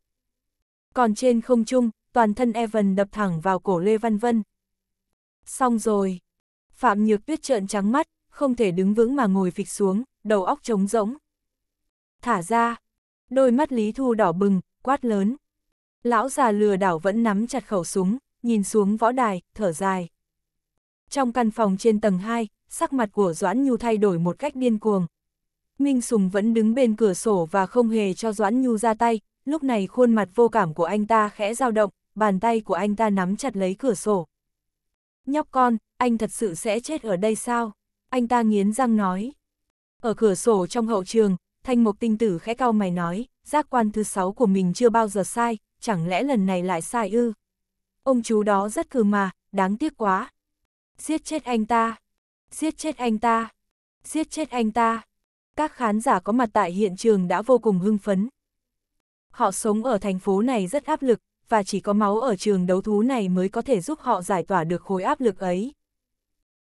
[SPEAKER 1] Còn trên không trung, toàn thân Evan đập thẳng vào cổ Lê Văn Vân. Xong rồi. Phạm Nhược Tuyết trợn trắng mắt, không thể đứng vững mà ngồi phịch xuống, đầu óc trống rỗng. Thả ra, Đôi mắt Lý Thu đỏ bừng, quát lớn. Lão già lừa đảo vẫn nắm chặt khẩu súng, nhìn xuống võ đài, thở dài. Trong căn phòng trên tầng 2, sắc mặt của Doãn Nhu thay đổi một cách điên cuồng. Minh Sùng vẫn đứng bên cửa sổ và không hề cho Doãn Nhu ra tay, lúc này khuôn mặt vô cảm của anh ta khẽ dao động, bàn tay của anh ta nắm chặt lấy cửa sổ. Nhóc con, anh thật sự sẽ chết ở đây sao? Anh ta nghiến răng nói. Ở cửa sổ trong hậu trường, Thanh mục tinh tử khẽ cao mày nói, giác quan thứ sáu của mình chưa bao giờ sai, chẳng lẽ lần này lại sai ư? Ông chú đó rất cừ mà, đáng tiếc quá. Giết chết anh ta! Giết chết anh ta! Giết chết anh ta! Các khán giả có mặt tại hiện trường đã vô cùng hưng phấn. Họ sống ở thành phố này rất áp lực, và chỉ có máu ở trường đấu thú này mới có thể giúp họ giải tỏa được khối áp lực ấy.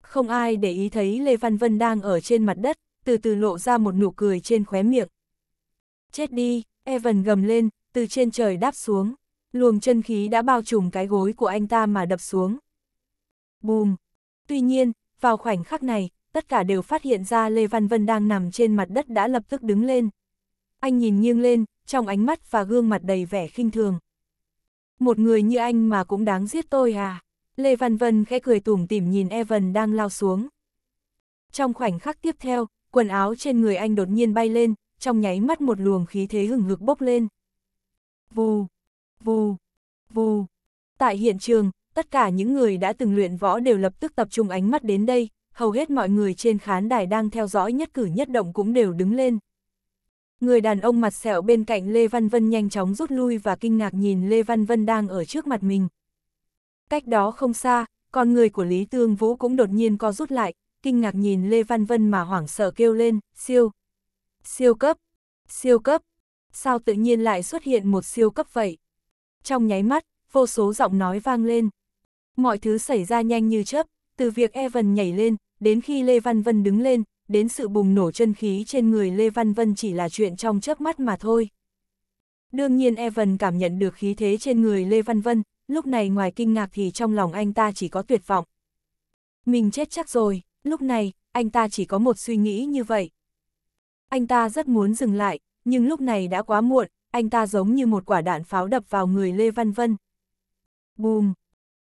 [SPEAKER 1] Không ai để ý thấy Lê Văn Vân đang ở trên mặt đất, từ từ lộ ra một nụ cười trên khóe miệng. Chết đi, Evan gầm lên, từ trên trời đáp xuống, luồng chân khí đã bao trùm cái gối của anh ta mà đập xuống. Bùm! Tuy nhiên, vào khoảnh khắc này, tất cả đều phát hiện ra Lê Văn Vân đang nằm trên mặt đất đã lập tức đứng lên. Anh nhìn nghiêng lên, trong ánh mắt và gương mặt đầy vẻ khinh thường. Một người như anh mà cũng đáng giết tôi à? Lê Văn Vân khẽ cười tủm tỉm nhìn Evan đang lao xuống. Trong khoảnh khắc tiếp theo, quần áo trên người anh đột nhiên bay lên, trong nháy mắt một luồng khí thế hừng hực bốc lên. Vù, vù, vù. Tại hiện trường, tất cả những người đã từng luyện võ đều lập tức tập trung ánh mắt đến đây, hầu hết mọi người trên khán đài đang theo dõi nhất cử nhất động cũng đều đứng lên. Người đàn ông mặt sẹo bên cạnh Lê Văn Vân nhanh chóng rút lui và kinh ngạc nhìn Lê Văn Vân đang ở trước mặt mình. Cách đó không xa, con người của Lý Tương Vũ cũng đột nhiên co rút lại, kinh ngạc nhìn Lê Văn Vân mà hoảng sợ kêu lên, siêu, siêu cấp, siêu cấp, sao tự nhiên lại xuất hiện một siêu cấp vậy? Trong nháy mắt, vô số giọng nói vang lên. Mọi thứ xảy ra nhanh như chớp, từ việc Evan nhảy lên, đến khi Lê Văn Vân đứng lên, đến sự bùng nổ chân khí trên người Lê Văn Vân chỉ là chuyện trong chớp mắt mà thôi. Đương nhiên Evan cảm nhận được khí thế trên người Lê Văn Vân, lúc này ngoài kinh ngạc thì trong lòng anh ta chỉ có tuyệt vọng. Mình chết chắc rồi. Lúc này, anh ta chỉ có một suy nghĩ như vậy. Anh ta rất muốn dừng lại, nhưng lúc này đã quá muộn, anh ta giống như một quả đạn pháo đập vào người Lê Văn Vân. Bùm!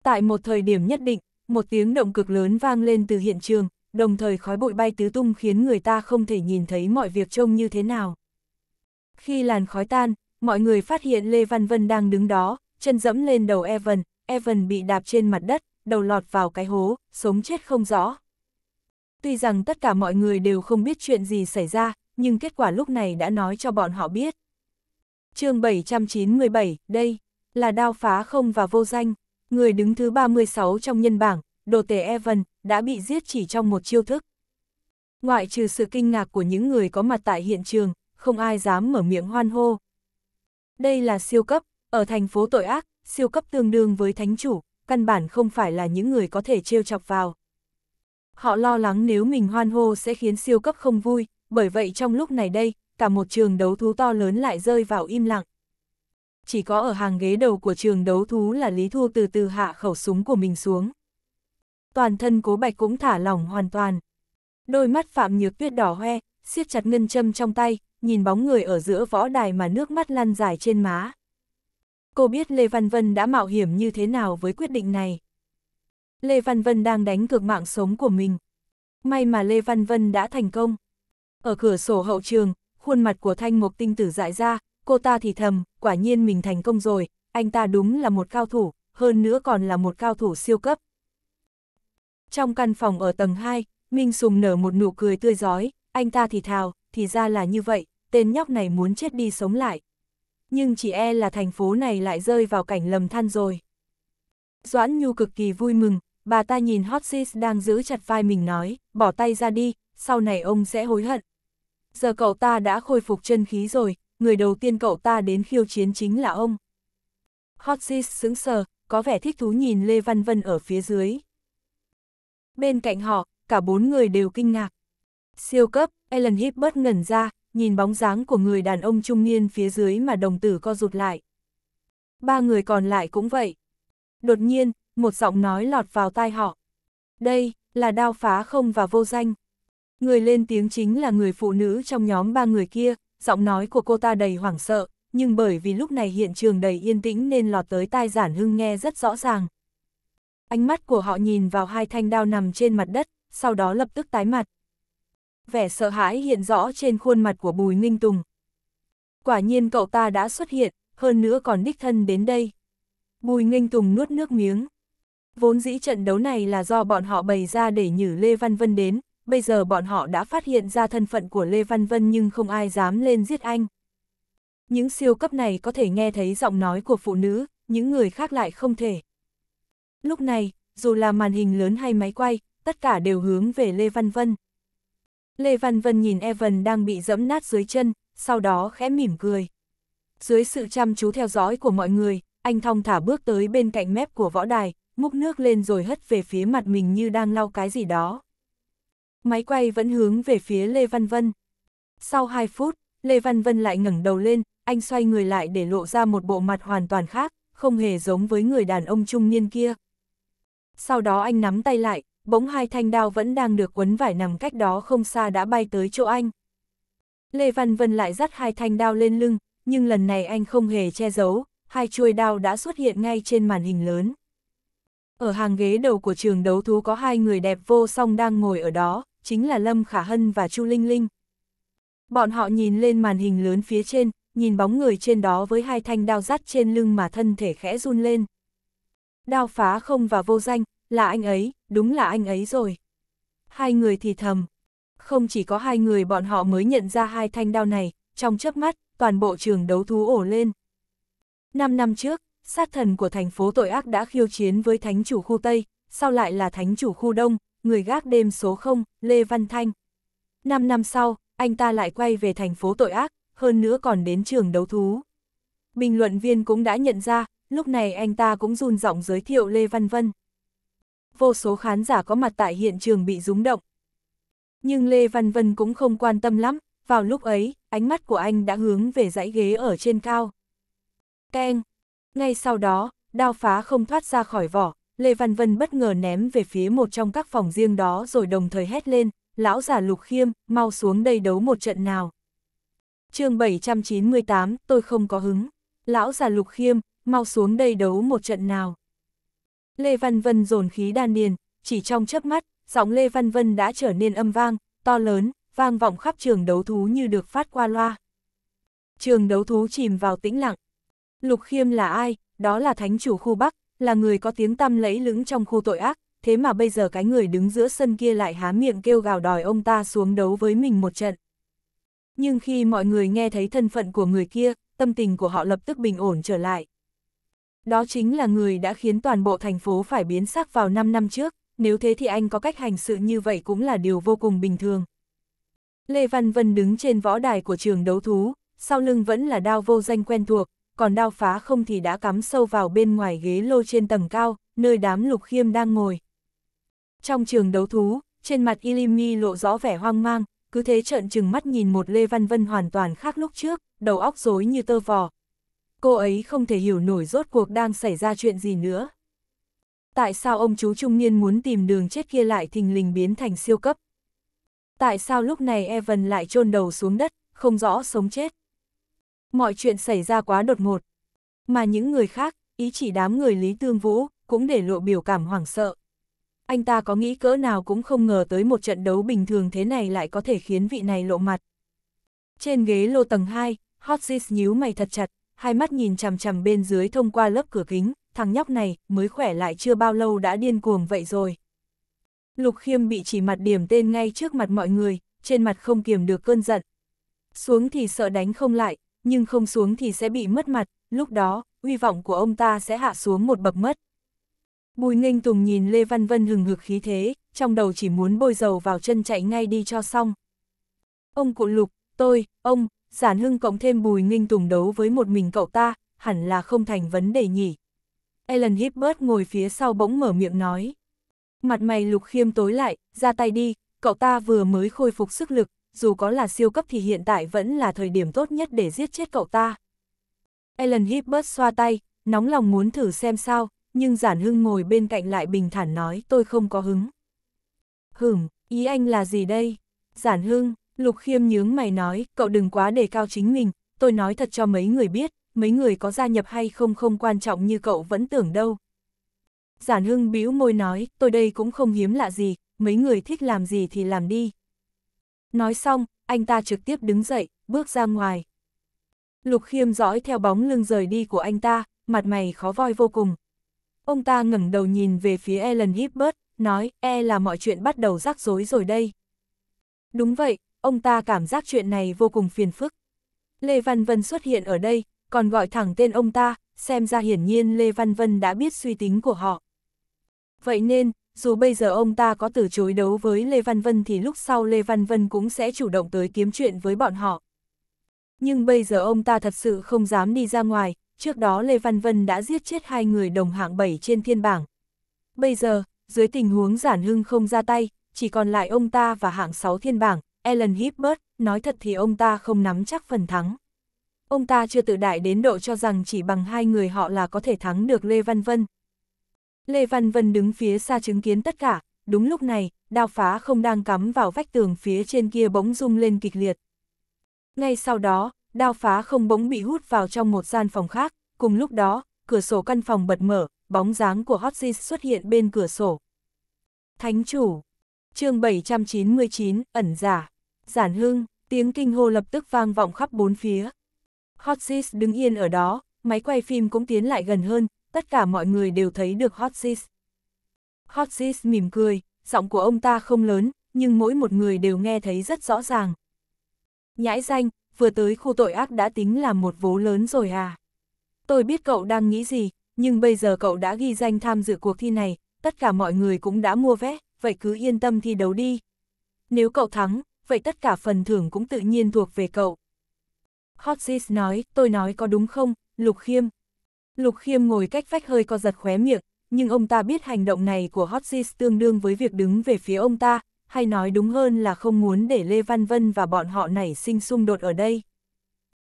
[SPEAKER 1] Tại một thời điểm nhất định, một tiếng động cực lớn vang lên từ hiện trường, đồng thời khói bụi bay tứ tung khiến người ta không thể nhìn thấy mọi việc trông như thế nào. Khi làn khói tan, mọi người phát hiện Lê Văn Vân đang đứng đó, chân dẫm lên đầu Evan, Evan bị đạp trên mặt đất, đầu lọt vào cái hố, sống chết không rõ. Tuy rằng tất cả mọi người đều không biết chuyện gì xảy ra, nhưng kết quả lúc này đã nói cho bọn họ biết. chương 797, đây, là đao phá không và vô danh, người đứng thứ 36 trong nhân bảng, đồ tể Evan, đã bị giết chỉ trong một chiêu thức. Ngoại trừ sự kinh ngạc của những người có mặt tại hiện trường, không ai dám mở miệng hoan hô. Đây là siêu cấp, ở thành phố tội ác, siêu cấp tương đương với thánh chủ, căn bản không phải là những người có thể trêu chọc vào. Họ lo lắng nếu mình hoan hô sẽ khiến siêu cấp không vui, bởi vậy trong lúc này đây, cả một trường đấu thú to lớn lại rơi vào im lặng. Chỉ có ở hàng ghế đầu của trường đấu thú là Lý Thu từ từ hạ khẩu súng của mình xuống. Toàn thân cố bạch cũng thả lỏng hoàn toàn. Đôi mắt Phạm Nhược Tuyết đỏ hoe, siết chặt ngân châm trong tay, nhìn bóng người ở giữa võ đài mà nước mắt lăn dài trên má. Cô biết Lê Văn Vân đã mạo hiểm như thế nào với quyết định này. Lê Văn Vân đang đánh cược mạng sống của mình. May mà Lê Văn Vân đã thành công. Ở cửa sổ hậu trường, khuôn mặt của Thanh Mộc Tinh Tử dại ra, cô ta thì thầm, quả nhiên mình thành công rồi, anh ta đúng là một cao thủ, hơn nữa còn là một cao thủ siêu cấp. Trong căn phòng ở tầng 2, Minh Sùng nở một nụ cười tươi giói, anh ta thì thào, thì ra là như vậy, tên nhóc này muốn chết đi sống lại. Nhưng chỉ e là thành phố này lại rơi vào cảnh lầm than rồi. Doãn Nhu cực kỳ vui mừng, bà ta nhìn Hotsis đang giữ chặt vai mình nói, bỏ tay ra đi, sau này ông sẽ hối hận. Giờ cậu ta đã khôi phục chân khí rồi, người đầu tiên cậu ta đến khiêu chiến chính là ông. Hotsis sững sờ, có vẻ thích thú nhìn Lê Văn Vân ở phía dưới. Bên cạnh họ, cả bốn người đều kinh ngạc. Siêu cấp, Ellen bất ngẩn ra, nhìn bóng dáng của người đàn ông trung niên phía dưới mà đồng tử co rụt lại. Ba người còn lại cũng vậy. Đột nhiên, một giọng nói lọt vào tai họ. Đây, là đao phá không và vô danh. Người lên tiếng chính là người phụ nữ trong nhóm ba người kia, giọng nói của cô ta đầy hoảng sợ, nhưng bởi vì lúc này hiện trường đầy yên tĩnh nên lọt tới tai giản hưng nghe rất rõ ràng. Ánh mắt của họ nhìn vào hai thanh đao nằm trên mặt đất, sau đó lập tức tái mặt. Vẻ sợ hãi hiện rõ trên khuôn mặt của Bùi Ninh Tùng. Quả nhiên cậu ta đã xuất hiện, hơn nữa còn đích thân đến đây. Bùi Ninh Tùng nuốt nước miếng. Vốn dĩ trận đấu này là do bọn họ bày ra để nhử Lê Văn Vân đến, bây giờ bọn họ đã phát hiện ra thân phận của Lê Văn Vân nhưng không ai dám lên giết anh. Những siêu cấp này có thể nghe thấy giọng nói của phụ nữ, những người khác lại không thể. Lúc này, dù là màn hình lớn hay máy quay, tất cả đều hướng về Lê Văn Vân. Lê Văn Vân nhìn Evan đang bị dẫm nát dưới chân, sau đó khẽ mỉm cười. Dưới sự chăm chú theo dõi của mọi người, anh thong thả bước tới bên cạnh mép của võ đài, múc nước lên rồi hất về phía mặt mình như đang lau cái gì đó. Máy quay vẫn hướng về phía Lê Văn Vân. Sau 2 phút, Lê Văn Vân lại ngẩng đầu lên, anh xoay người lại để lộ ra một bộ mặt hoàn toàn khác, không hề giống với người đàn ông trung niên kia. Sau đó anh nắm tay lại, bỗng hai thanh đao vẫn đang được quấn vải nằm cách đó không xa đã bay tới chỗ anh. Lê Văn Vân lại dắt hai thanh đao lên lưng, nhưng lần này anh không hề che giấu, hai chuôi đao đã xuất hiện ngay trên màn hình lớn. Ở hàng ghế đầu của trường đấu thú có hai người đẹp vô song đang ngồi ở đó, chính là Lâm Khả Hân và Chu Linh Linh. Bọn họ nhìn lên màn hình lớn phía trên, nhìn bóng người trên đó với hai thanh đao rắt trên lưng mà thân thể khẽ run lên. Đao phá không và vô danh, là anh ấy, đúng là anh ấy rồi. Hai người thì thầm. Không chỉ có hai người bọn họ mới nhận ra hai thanh đao này, trong chớp mắt, toàn bộ trường đấu thú ổ lên. Năm năm trước, sát thần của thành phố tội ác đã khiêu chiến với thánh chủ khu Tây, sau lại là thánh chủ khu Đông, người gác đêm số 0, Lê Văn Thanh. Năm năm sau, anh ta lại quay về thành phố tội ác, hơn nữa còn đến trường đấu thú. Bình luận viên cũng đã nhận ra, lúc này anh ta cũng run giọng giới thiệu Lê Văn Vân. Vô số khán giả có mặt tại hiện trường bị rúng động. Nhưng Lê Văn Vân cũng không quan tâm lắm, vào lúc ấy, ánh mắt của anh đã hướng về dãy ghế ở trên cao. Keng, ngay sau đó, đao phá không thoát ra khỏi vỏ, Lê Văn Vân bất ngờ ném về phía một trong các phòng riêng đó rồi đồng thời hét lên, lão giả lục khiêm, mau xuống đây đấu một trận nào. chương 798, tôi không có hứng. Lão giả lục khiêm, mau xuống đây đấu một trận nào. Lê Văn Vân dồn khí đan điền, chỉ trong chớp mắt, giọng Lê Văn Vân đã trở nên âm vang, to lớn, vang vọng khắp trường đấu thú như được phát qua loa. Trường đấu thú chìm vào tĩnh lặng, Lục Khiêm là ai? Đó là thánh chủ khu Bắc, là người có tiếng tăm lẫy lững trong khu tội ác, thế mà bây giờ cái người đứng giữa sân kia lại há miệng kêu gào đòi ông ta xuống đấu với mình một trận. Nhưng khi mọi người nghe thấy thân phận của người kia, tâm tình của họ lập tức bình ổn trở lại. Đó chính là người đã khiến toàn bộ thành phố phải biến sắc vào 5 năm trước, nếu thế thì anh có cách hành sự như vậy cũng là điều vô cùng bình thường. Lê Văn Vân đứng trên võ đài của trường đấu thú, sau lưng vẫn là đao vô danh quen thuộc, còn đao phá không thì đã cắm sâu vào bên ngoài ghế lô trên tầng cao, nơi đám lục khiêm đang ngồi. Trong trường đấu thú, trên mặt Ilimi lộ rõ vẻ hoang mang, cứ thế trợn trừng mắt nhìn một Lê Văn Vân hoàn toàn khác lúc trước, đầu óc rối như tơ vò. Cô ấy không thể hiểu nổi rốt cuộc đang xảy ra chuyện gì nữa. Tại sao ông chú trung niên muốn tìm đường chết kia lại thình lình biến thành siêu cấp? Tại sao lúc này Evan lại chôn đầu xuống đất, không rõ sống chết? Mọi chuyện xảy ra quá đột ngột. Mà những người khác, ý chỉ đám người Lý Tương Vũ, cũng để lộ biểu cảm hoảng sợ. Anh ta có nghĩ cỡ nào cũng không ngờ tới một trận đấu bình thường thế này lại có thể khiến vị này lộ mặt. Trên ghế lô tầng 2, Hotsis nhíu mày thật chặt, hai mắt nhìn chằm chằm bên dưới thông qua lớp cửa kính, thằng nhóc này mới khỏe lại chưa bao lâu đã điên cuồng vậy rồi. Lục Khiêm bị chỉ mặt điểm tên ngay trước mặt mọi người, trên mặt không kiềm được cơn giận. Xuống thì sợ đánh không lại, nhưng không xuống thì sẽ bị mất mặt, lúc đó, uy vọng của ông ta sẽ hạ xuống một bậc mất. Bùi Nghênh Tùng nhìn Lê Văn Vân hừng hực khí thế, trong đầu chỉ muốn bôi dầu vào chân chạy ngay đi cho xong. Ông cụ lục, tôi, ông, giản hưng cộng thêm bùi nghênh tùng đấu với một mình cậu ta, hẳn là không thành vấn đề nhỉ. Ellen Hibbert ngồi phía sau bỗng mở miệng nói. Mặt mày lục khiêm tối lại, ra tay đi, cậu ta vừa mới khôi phục sức lực, dù có là siêu cấp thì hiện tại vẫn là thời điểm tốt nhất để giết chết cậu ta. Ellen Hibbert xoa tay, nóng lòng muốn thử xem sao, nhưng giản hưng ngồi bên cạnh lại bình thản nói tôi không có hứng. Hửm, ý anh là gì đây? Giản hưng, lục khiêm nhướng mày nói, cậu đừng quá đề cao chính mình, tôi nói thật cho mấy người biết, mấy người có gia nhập hay không không quan trọng như cậu vẫn tưởng đâu. Giản hưng bĩu môi nói, tôi đây cũng không hiếm lạ gì, mấy người thích làm gì thì làm đi. Nói xong, anh ta trực tiếp đứng dậy, bước ra ngoài. Lục khiêm dõi theo bóng lưng rời đi của anh ta, mặt mày khó voi vô cùng. Ông ta ngẩng đầu nhìn về phía Ellen Hibbert, nói, e là mọi chuyện bắt đầu rắc rối rồi đây. Đúng vậy, ông ta cảm giác chuyện này vô cùng phiền phức. Lê Văn Vân xuất hiện ở đây, còn gọi thẳng tên ông ta, xem ra hiển nhiên Lê Văn Vân đã biết suy tính của họ. Vậy nên, dù bây giờ ông ta có từ chối đấu với Lê Văn Vân thì lúc sau Lê Văn Vân cũng sẽ chủ động tới kiếm chuyện với bọn họ. Nhưng bây giờ ông ta thật sự không dám đi ra ngoài, trước đó Lê Văn Vân đã giết chết hai người đồng hạng 7 trên thiên bảng. Bây giờ, dưới tình huống giản hưng không ra tay, chỉ còn lại ông ta và hạng 6 thiên bảng, Ellen Hibbert, nói thật thì ông ta không nắm chắc phần thắng. Ông ta chưa tự đại đến độ cho rằng chỉ bằng hai người họ là có thể thắng được Lê Văn Vân, Lê Văn Vân đứng phía xa chứng kiến tất cả, đúng lúc này, đao phá không đang cắm vào vách tường phía trên kia bỗng rung lên kịch liệt. Ngay sau đó, đao phá không bỗng bị hút vào trong một gian phòng khác, cùng lúc đó, cửa sổ căn phòng bật mở, bóng dáng của Hotsis xuất hiện bên cửa sổ. Thánh chủ, chương 799, ẩn giả, giản hưng, tiếng kinh hô lập tức vang vọng khắp bốn phía. Hotsis đứng yên ở đó, máy quay phim cũng tiến lại gần hơn, tất cả mọi người đều thấy được Hot Sis. mỉm cười, giọng của ông ta không lớn, nhưng mỗi một người đều nghe thấy rất rõ ràng. Nhãi danh, vừa tới khu tội ác đã tính là một vố lớn rồi à. Tôi biết cậu đang nghĩ gì, nhưng bây giờ cậu đã ghi danh tham dự cuộc thi này, tất cả mọi người cũng đã mua vé, vậy cứ yên tâm thi đấu đi. Nếu cậu thắng, vậy tất cả phần thưởng cũng tự nhiên thuộc về cậu. Hotsis nói, tôi nói có đúng không, Lục Khiêm? Lục Khiêm ngồi cách vách hơi co giật khóe miệng, nhưng ông ta biết hành động này của Hot Sis tương đương với việc đứng về phía ông ta, hay nói đúng hơn là không muốn để Lê Văn Vân và bọn họ nảy sinh xung đột ở đây.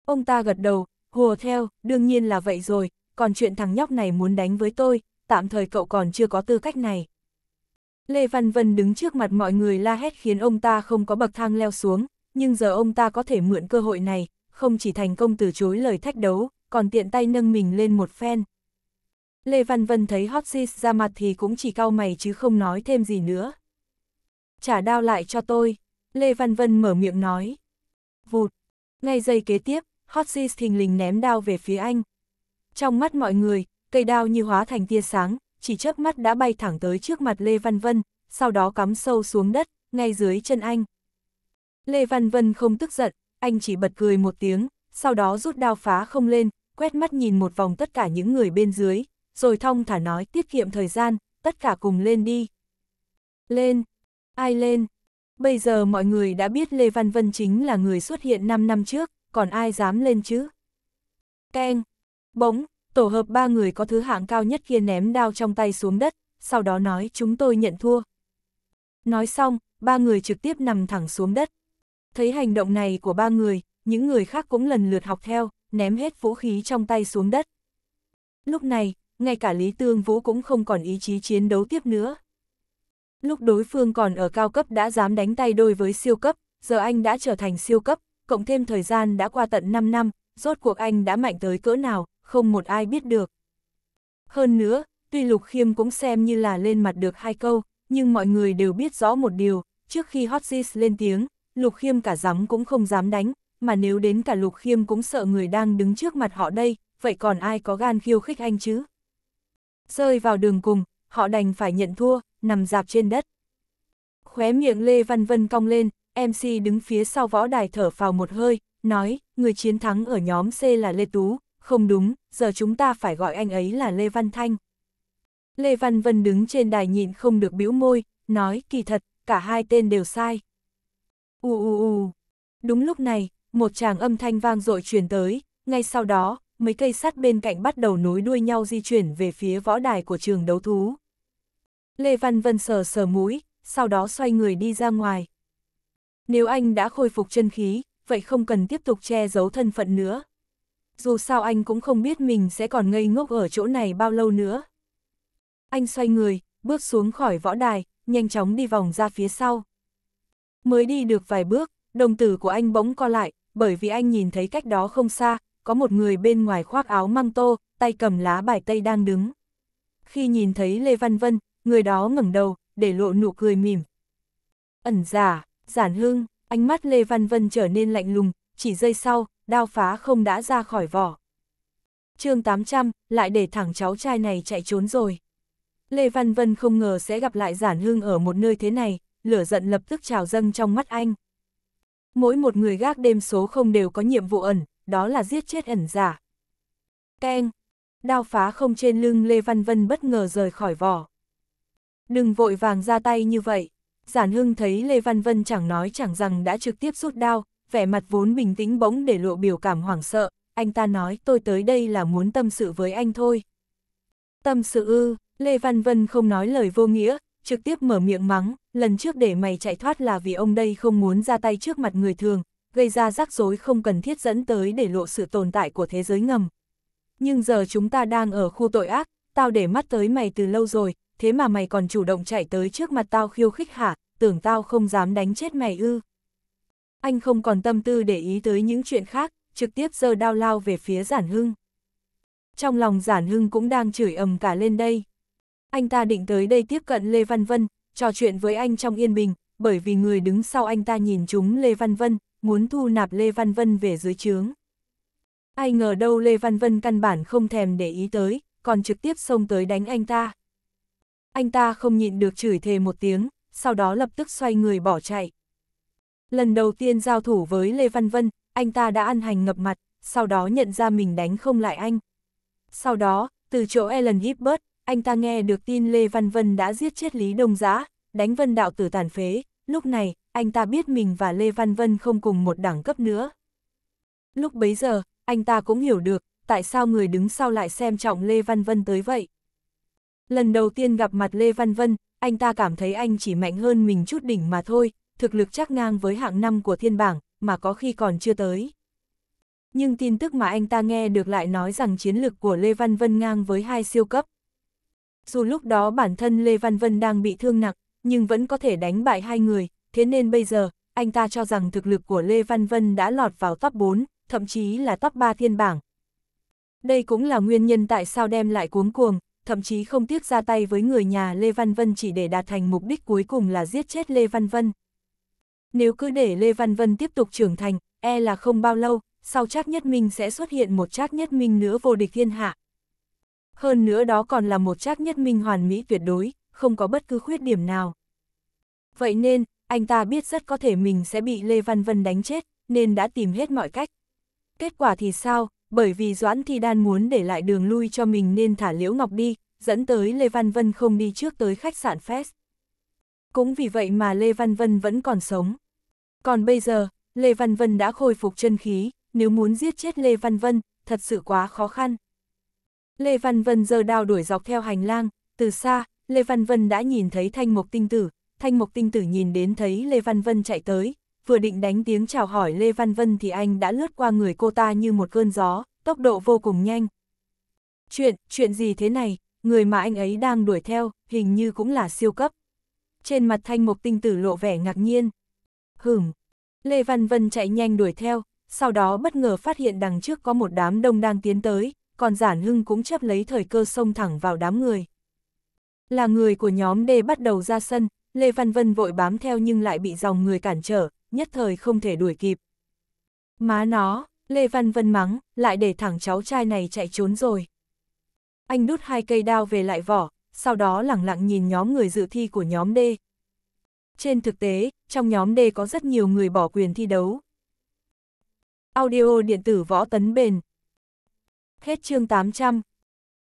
[SPEAKER 1] Ông ta gật đầu, hùa theo, đương nhiên là vậy rồi, còn chuyện thằng nhóc này muốn đánh với tôi, tạm thời cậu còn chưa có tư cách này. Lê Văn Vân đứng trước mặt mọi người la hét khiến ông ta không có bậc thang leo xuống, nhưng giờ ông ta có thể mượn cơ hội này, không chỉ thành công từ chối lời thách đấu, còn tiện tay nâng mình lên một phen. Lê Văn Vân thấy hot sis ra mặt thì cũng chỉ cau mày chứ không nói thêm gì nữa. Trả đao lại cho tôi, Lê Văn Vân mở miệng nói. Vụt, ngay giây kế tiếp, hot sis thình lình ném đao về phía anh. Trong mắt mọi người, cây đao như hóa thành tia sáng, chỉ chớp mắt đã bay thẳng tới trước mặt Lê Văn Vân, sau đó cắm sâu xuống đất, ngay dưới chân anh. Lê Văn Vân không tức giận, anh chỉ bật cười một tiếng, sau đó rút đao phá không lên, quét mắt nhìn một vòng tất cả những người bên dưới, rồi thong thả nói tiết kiệm thời gian, tất cả cùng lên đi. Lên, ai lên? Bây giờ mọi người đã biết Lê Văn Vân chính là người xuất hiện 5 năm trước, còn ai dám lên chứ? Keng, bỗng, tổ hợp ba người có thứ hạng cao nhất kia ném đao trong tay xuống đất, sau đó nói chúng tôi nhận thua. Nói xong, ba người trực tiếp nằm thẳng xuống đất. Thấy hành động này của ba người, những người khác cũng lần lượt học theo ném hết vũ khí trong tay xuống đất. Lúc này, ngay cả Lý Tương Vũ cũng không còn ý chí chiến đấu tiếp nữa. Lúc đối phương còn ở cao cấp đã dám đánh tay đôi với siêu cấp, giờ anh đã trở thành siêu cấp, cộng thêm thời gian đã qua tận 5 năm, rốt cuộc anh đã mạnh tới cỡ nào, không một ai biết được. Hơn nữa, tuy Lục Khiêm cũng xem như là lên mặt được hai câu, nhưng mọi người đều biết rõ một điều, trước khi Hot Seas lên tiếng, Lục Khiêm cả dám cũng không dám đánh, mà nếu đến cả lục khiêm cũng sợ người đang đứng trước mặt họ đây, vậy còn ai có gan khiêu khích anh chứ? Rơi vào đường cùng, họ đành phải nhận thua, nằm dạp trên đất. Khóe miệng Lê Văn Vân cong lên, MC đứng phía sau võ đài thở phào một hơi, nói, người chiến thắng ở nhóm C là Lê Tú, không đúng, giờ chúng ta phải gọi anh ấy là Lê Văn Thanh. Lê Văn Vân đứng trên đài nhịn không được bĩu môi, nói kỳ thật, cả hai tên đều sai. U u u. Đúng lúc này, một tràng âm thanh vang dội truyền tới, ngay sau đó, mấy cây sắt bên cạnh bắt đầu nối đuôi nhau di chuyển về phía võ đài của trường đấu thú. Lê Văn Vân sờ sờ mũi, sau đó xoay người đi ra ngoài. Nếu anh đã khôi phục chân khí, vậy không cần tiếp tục che giấu thân phận nữa. Dù sao anh cũng không biết mình sẽ còn ngây ngốc ở chỗ này bao lâu nữa. Anh xoay người, bước xuống khỏi võ đài, nhanh chóng đi vòng ra phía sau. Mới đi được vài bước, đồng tử của anh bỗng co lại, bởi vì anh nhìn thấy cách đó không xa, có một người bên ngoài khoác áo măng tô, tay cầm lá bài tây đang đứng. Khi nhìn thấy Lê Văn Vân, người đó ngẩng đầu, để lộ nụ cười mỉm. Ẩn giả, giản hương, ánh mắt Lê Văn Vân trở nên lạnh lùng, chỉ giây sau, đao phá không đã ra khỏi vỏ. chương 800, lại để thẳng cháu trai này chạy trốn rồi. Lê Văn Vân không ngờ sẽ gặp lại giản hương ở một nơi thế này, lửa giận lập tức trào dâng trong mắt anh. Mỗi một người gác đêm số không đều có nhiệm vụ ẩn, đó là giết chết ẩn giả. Keng! Đao phá không trên lưng Lê Văn Vân bất ngờ rời khỏi vỏ. Đừng vội vàng ra tay như vậy. Giản Hưng thấy Lê Văn Vân chẳng nói chẳng rằng đã trực tiếp rút đao, vẻ mặt vốn bình tĩnh bỗng để lộ biểu cảm hoảng sợ. Anh ta nói tôi tới đây là muốn tâm sự với anh thôi. Tâm sự ư, Lê Văn Vân không nói lời vô nghĩa, trực tiếp mở miệng mắng, lần trước để mày chạy thoát là vì ông đây không muốn ra tay trước mặt người thường, gây ra rắc rối không cần thiết dẫn tới để lộ sự tồn tại của thế giới ngầm. Nhưng giờ chúng ta đang ở khu tội ác, tao để mắt tới mày từ lâu rồi, thế mà mày còn chủ động chạy tới trước mặt tao khiêu khích hả, tưởng tao không dám đánh chết mày ư. Anh không còn tâm tư để ý tới những chuyện khác, trực tiếp giơ đao lao về phía giản hưng. Trong lòng giản hưng cũng đang chửi ầm cả lên đây. Anh ta định tới đây tiếp cận Lê Văn Vân, trò chuyện với anh trong yên bình, bởi vì người đứng sau anh ta nhìn chúng Lê Văn Vân, muốn thu nạp Lê Văn Vân về dưới trướng. Ai ngờ đâu Lê Văn Vân căn bản không thèm để ý tới, còn trực tiếp xông tới đánh anh ta. Anh ta không nhịn được chửi thề một tiếng, sau đó lập tức xoay người bỏ chạy. Lần đầu tiên giao thủ với Lê Văn Vân, anh ta đã ăn hành ngập mặt, sau đó nhận ra mình đánh không lại anh. Sau đó, từ chỗ Ellen Hibbert, anh ta nghe được tin Lê Văn Vân đã giết chết Lý Đông Giã, đánh Vân Đạo tử tàn phế, lúc này, anh ta biết mình và Lê Văn Vân không cùng một đẳng cấp nữa. Lúc bấy giờ, anh ta cũng hiểu được, tại sao người đứng sau lại xem trọng Lê Văn Vân tới vậy. Lần đầu tiên gặp mặt Lê Văn Vân, anh ta cảm thấy anh chỉ mạnh hơn mình chút đỉnh mà thôi, thực lực chắc ngang với hạng năm của thiên bảng, mà có khi còn chưa tới. Nhưng tin tức mà anh ta nghe được lại nói rằng chiến lược của Lê Văn Vân ngang với hai siêu cấp, dù lúc đó bản thân Lê Văn Vân đang bị thương nặng, nhưng vẫn có thể đánh bại hai người, thế nên bây giờ, anh ta cho rằng thực lực của Lê Văn Vân đã lọt vào top 4, thậm chí là top 3 thiên bảng. Đây cũng là nguyên nhân tại sao đem lại cuống cuồng, thậm chí không tiếc ra tay với người nhà Lê Văn Vân chỉ để đạt thành mục đích cuối cùng là giết chết Lê Văn Vân. Nếu cứ để Lê Văn Vân tiếp tục trưởng thành, e là không bao lâu, sau Trác Nhất Minh sẽ xuất hiện một Trác Nhất Minh nữa vô địch thiên hạ, hơn nữa đó còn là một trác nhất minh hoàn mỹ tuyệt đối, không có bất cứ khuyết điểm nào. Vậy nên, anh ta biết rất có thể mình sẽ bị Lê Văn Vân đánh chết, nên đã tìm hết mọi cách. Kết quả thì sao, bởi vì Doãn Thi Đan muốn để lại đường lui cho mình nên thả Liễu Ngọc đi, dẫn tới Lê Văn Vân không đi trước tới khách sạn Fest. Cũng vì vậy mà Lê Văn Vân vẫn còn sống. Còn bây giờ, Lê Văn Vân đã khôi phục chân khí, nếu muốn giết chết Lê Văn Vân, thật sự quá khó khăn. Lê Văn Vân giờ đao đuổi dọc theo hành lang, từ xa, Lê Văn Vân đã nhìn thấy Thanh Mộc Tinh Tử, Thanh Mộc Tinh Tử nhìn đến thấy Lê Văn Vân chạy tới, vừa định đánh tiếng chào hỏi Lê Văn Vân thì anh đã lướt qua người cô ta như một cơn gió, tốc độ vô cùng nhanh. Chuyện, chuyện gì thế này, người mà anh ấy đang đuổi theo, hình như cũng là siêu cấp. Trên mặt Thanh Mộc Tinh Tử lộ vẻ ngạc nhiên. Hửm, Lê Văn Vân chạy nhanh đuổi theo, sau đó bất ngờ phát hiện đằng trước có một đám đông đang tiến tới, còn Giản Hưng cũng chấp lấy thời cơ xông thẳng vào đám người. Là người của nhóm D bắt đầu ra sân, Lê Văn Vân vội bám theo nhưng lại bị dòng người cản trở, nhất thời không thể đuổi kịp. Má nó, Lê Văn Vân mắng, lại để thẳng cháu trai này chạy trốn rồi. Anh đút hai cây đao về lại vỏ, sau đó lẳng lặng nhìn nhóm người dự thi của nhóm D. Trên thực tế, trong nhóm D có rất nhiều người bỏ quyền thi đấu. Audio điện tử võ tấn bền, Hết chương 800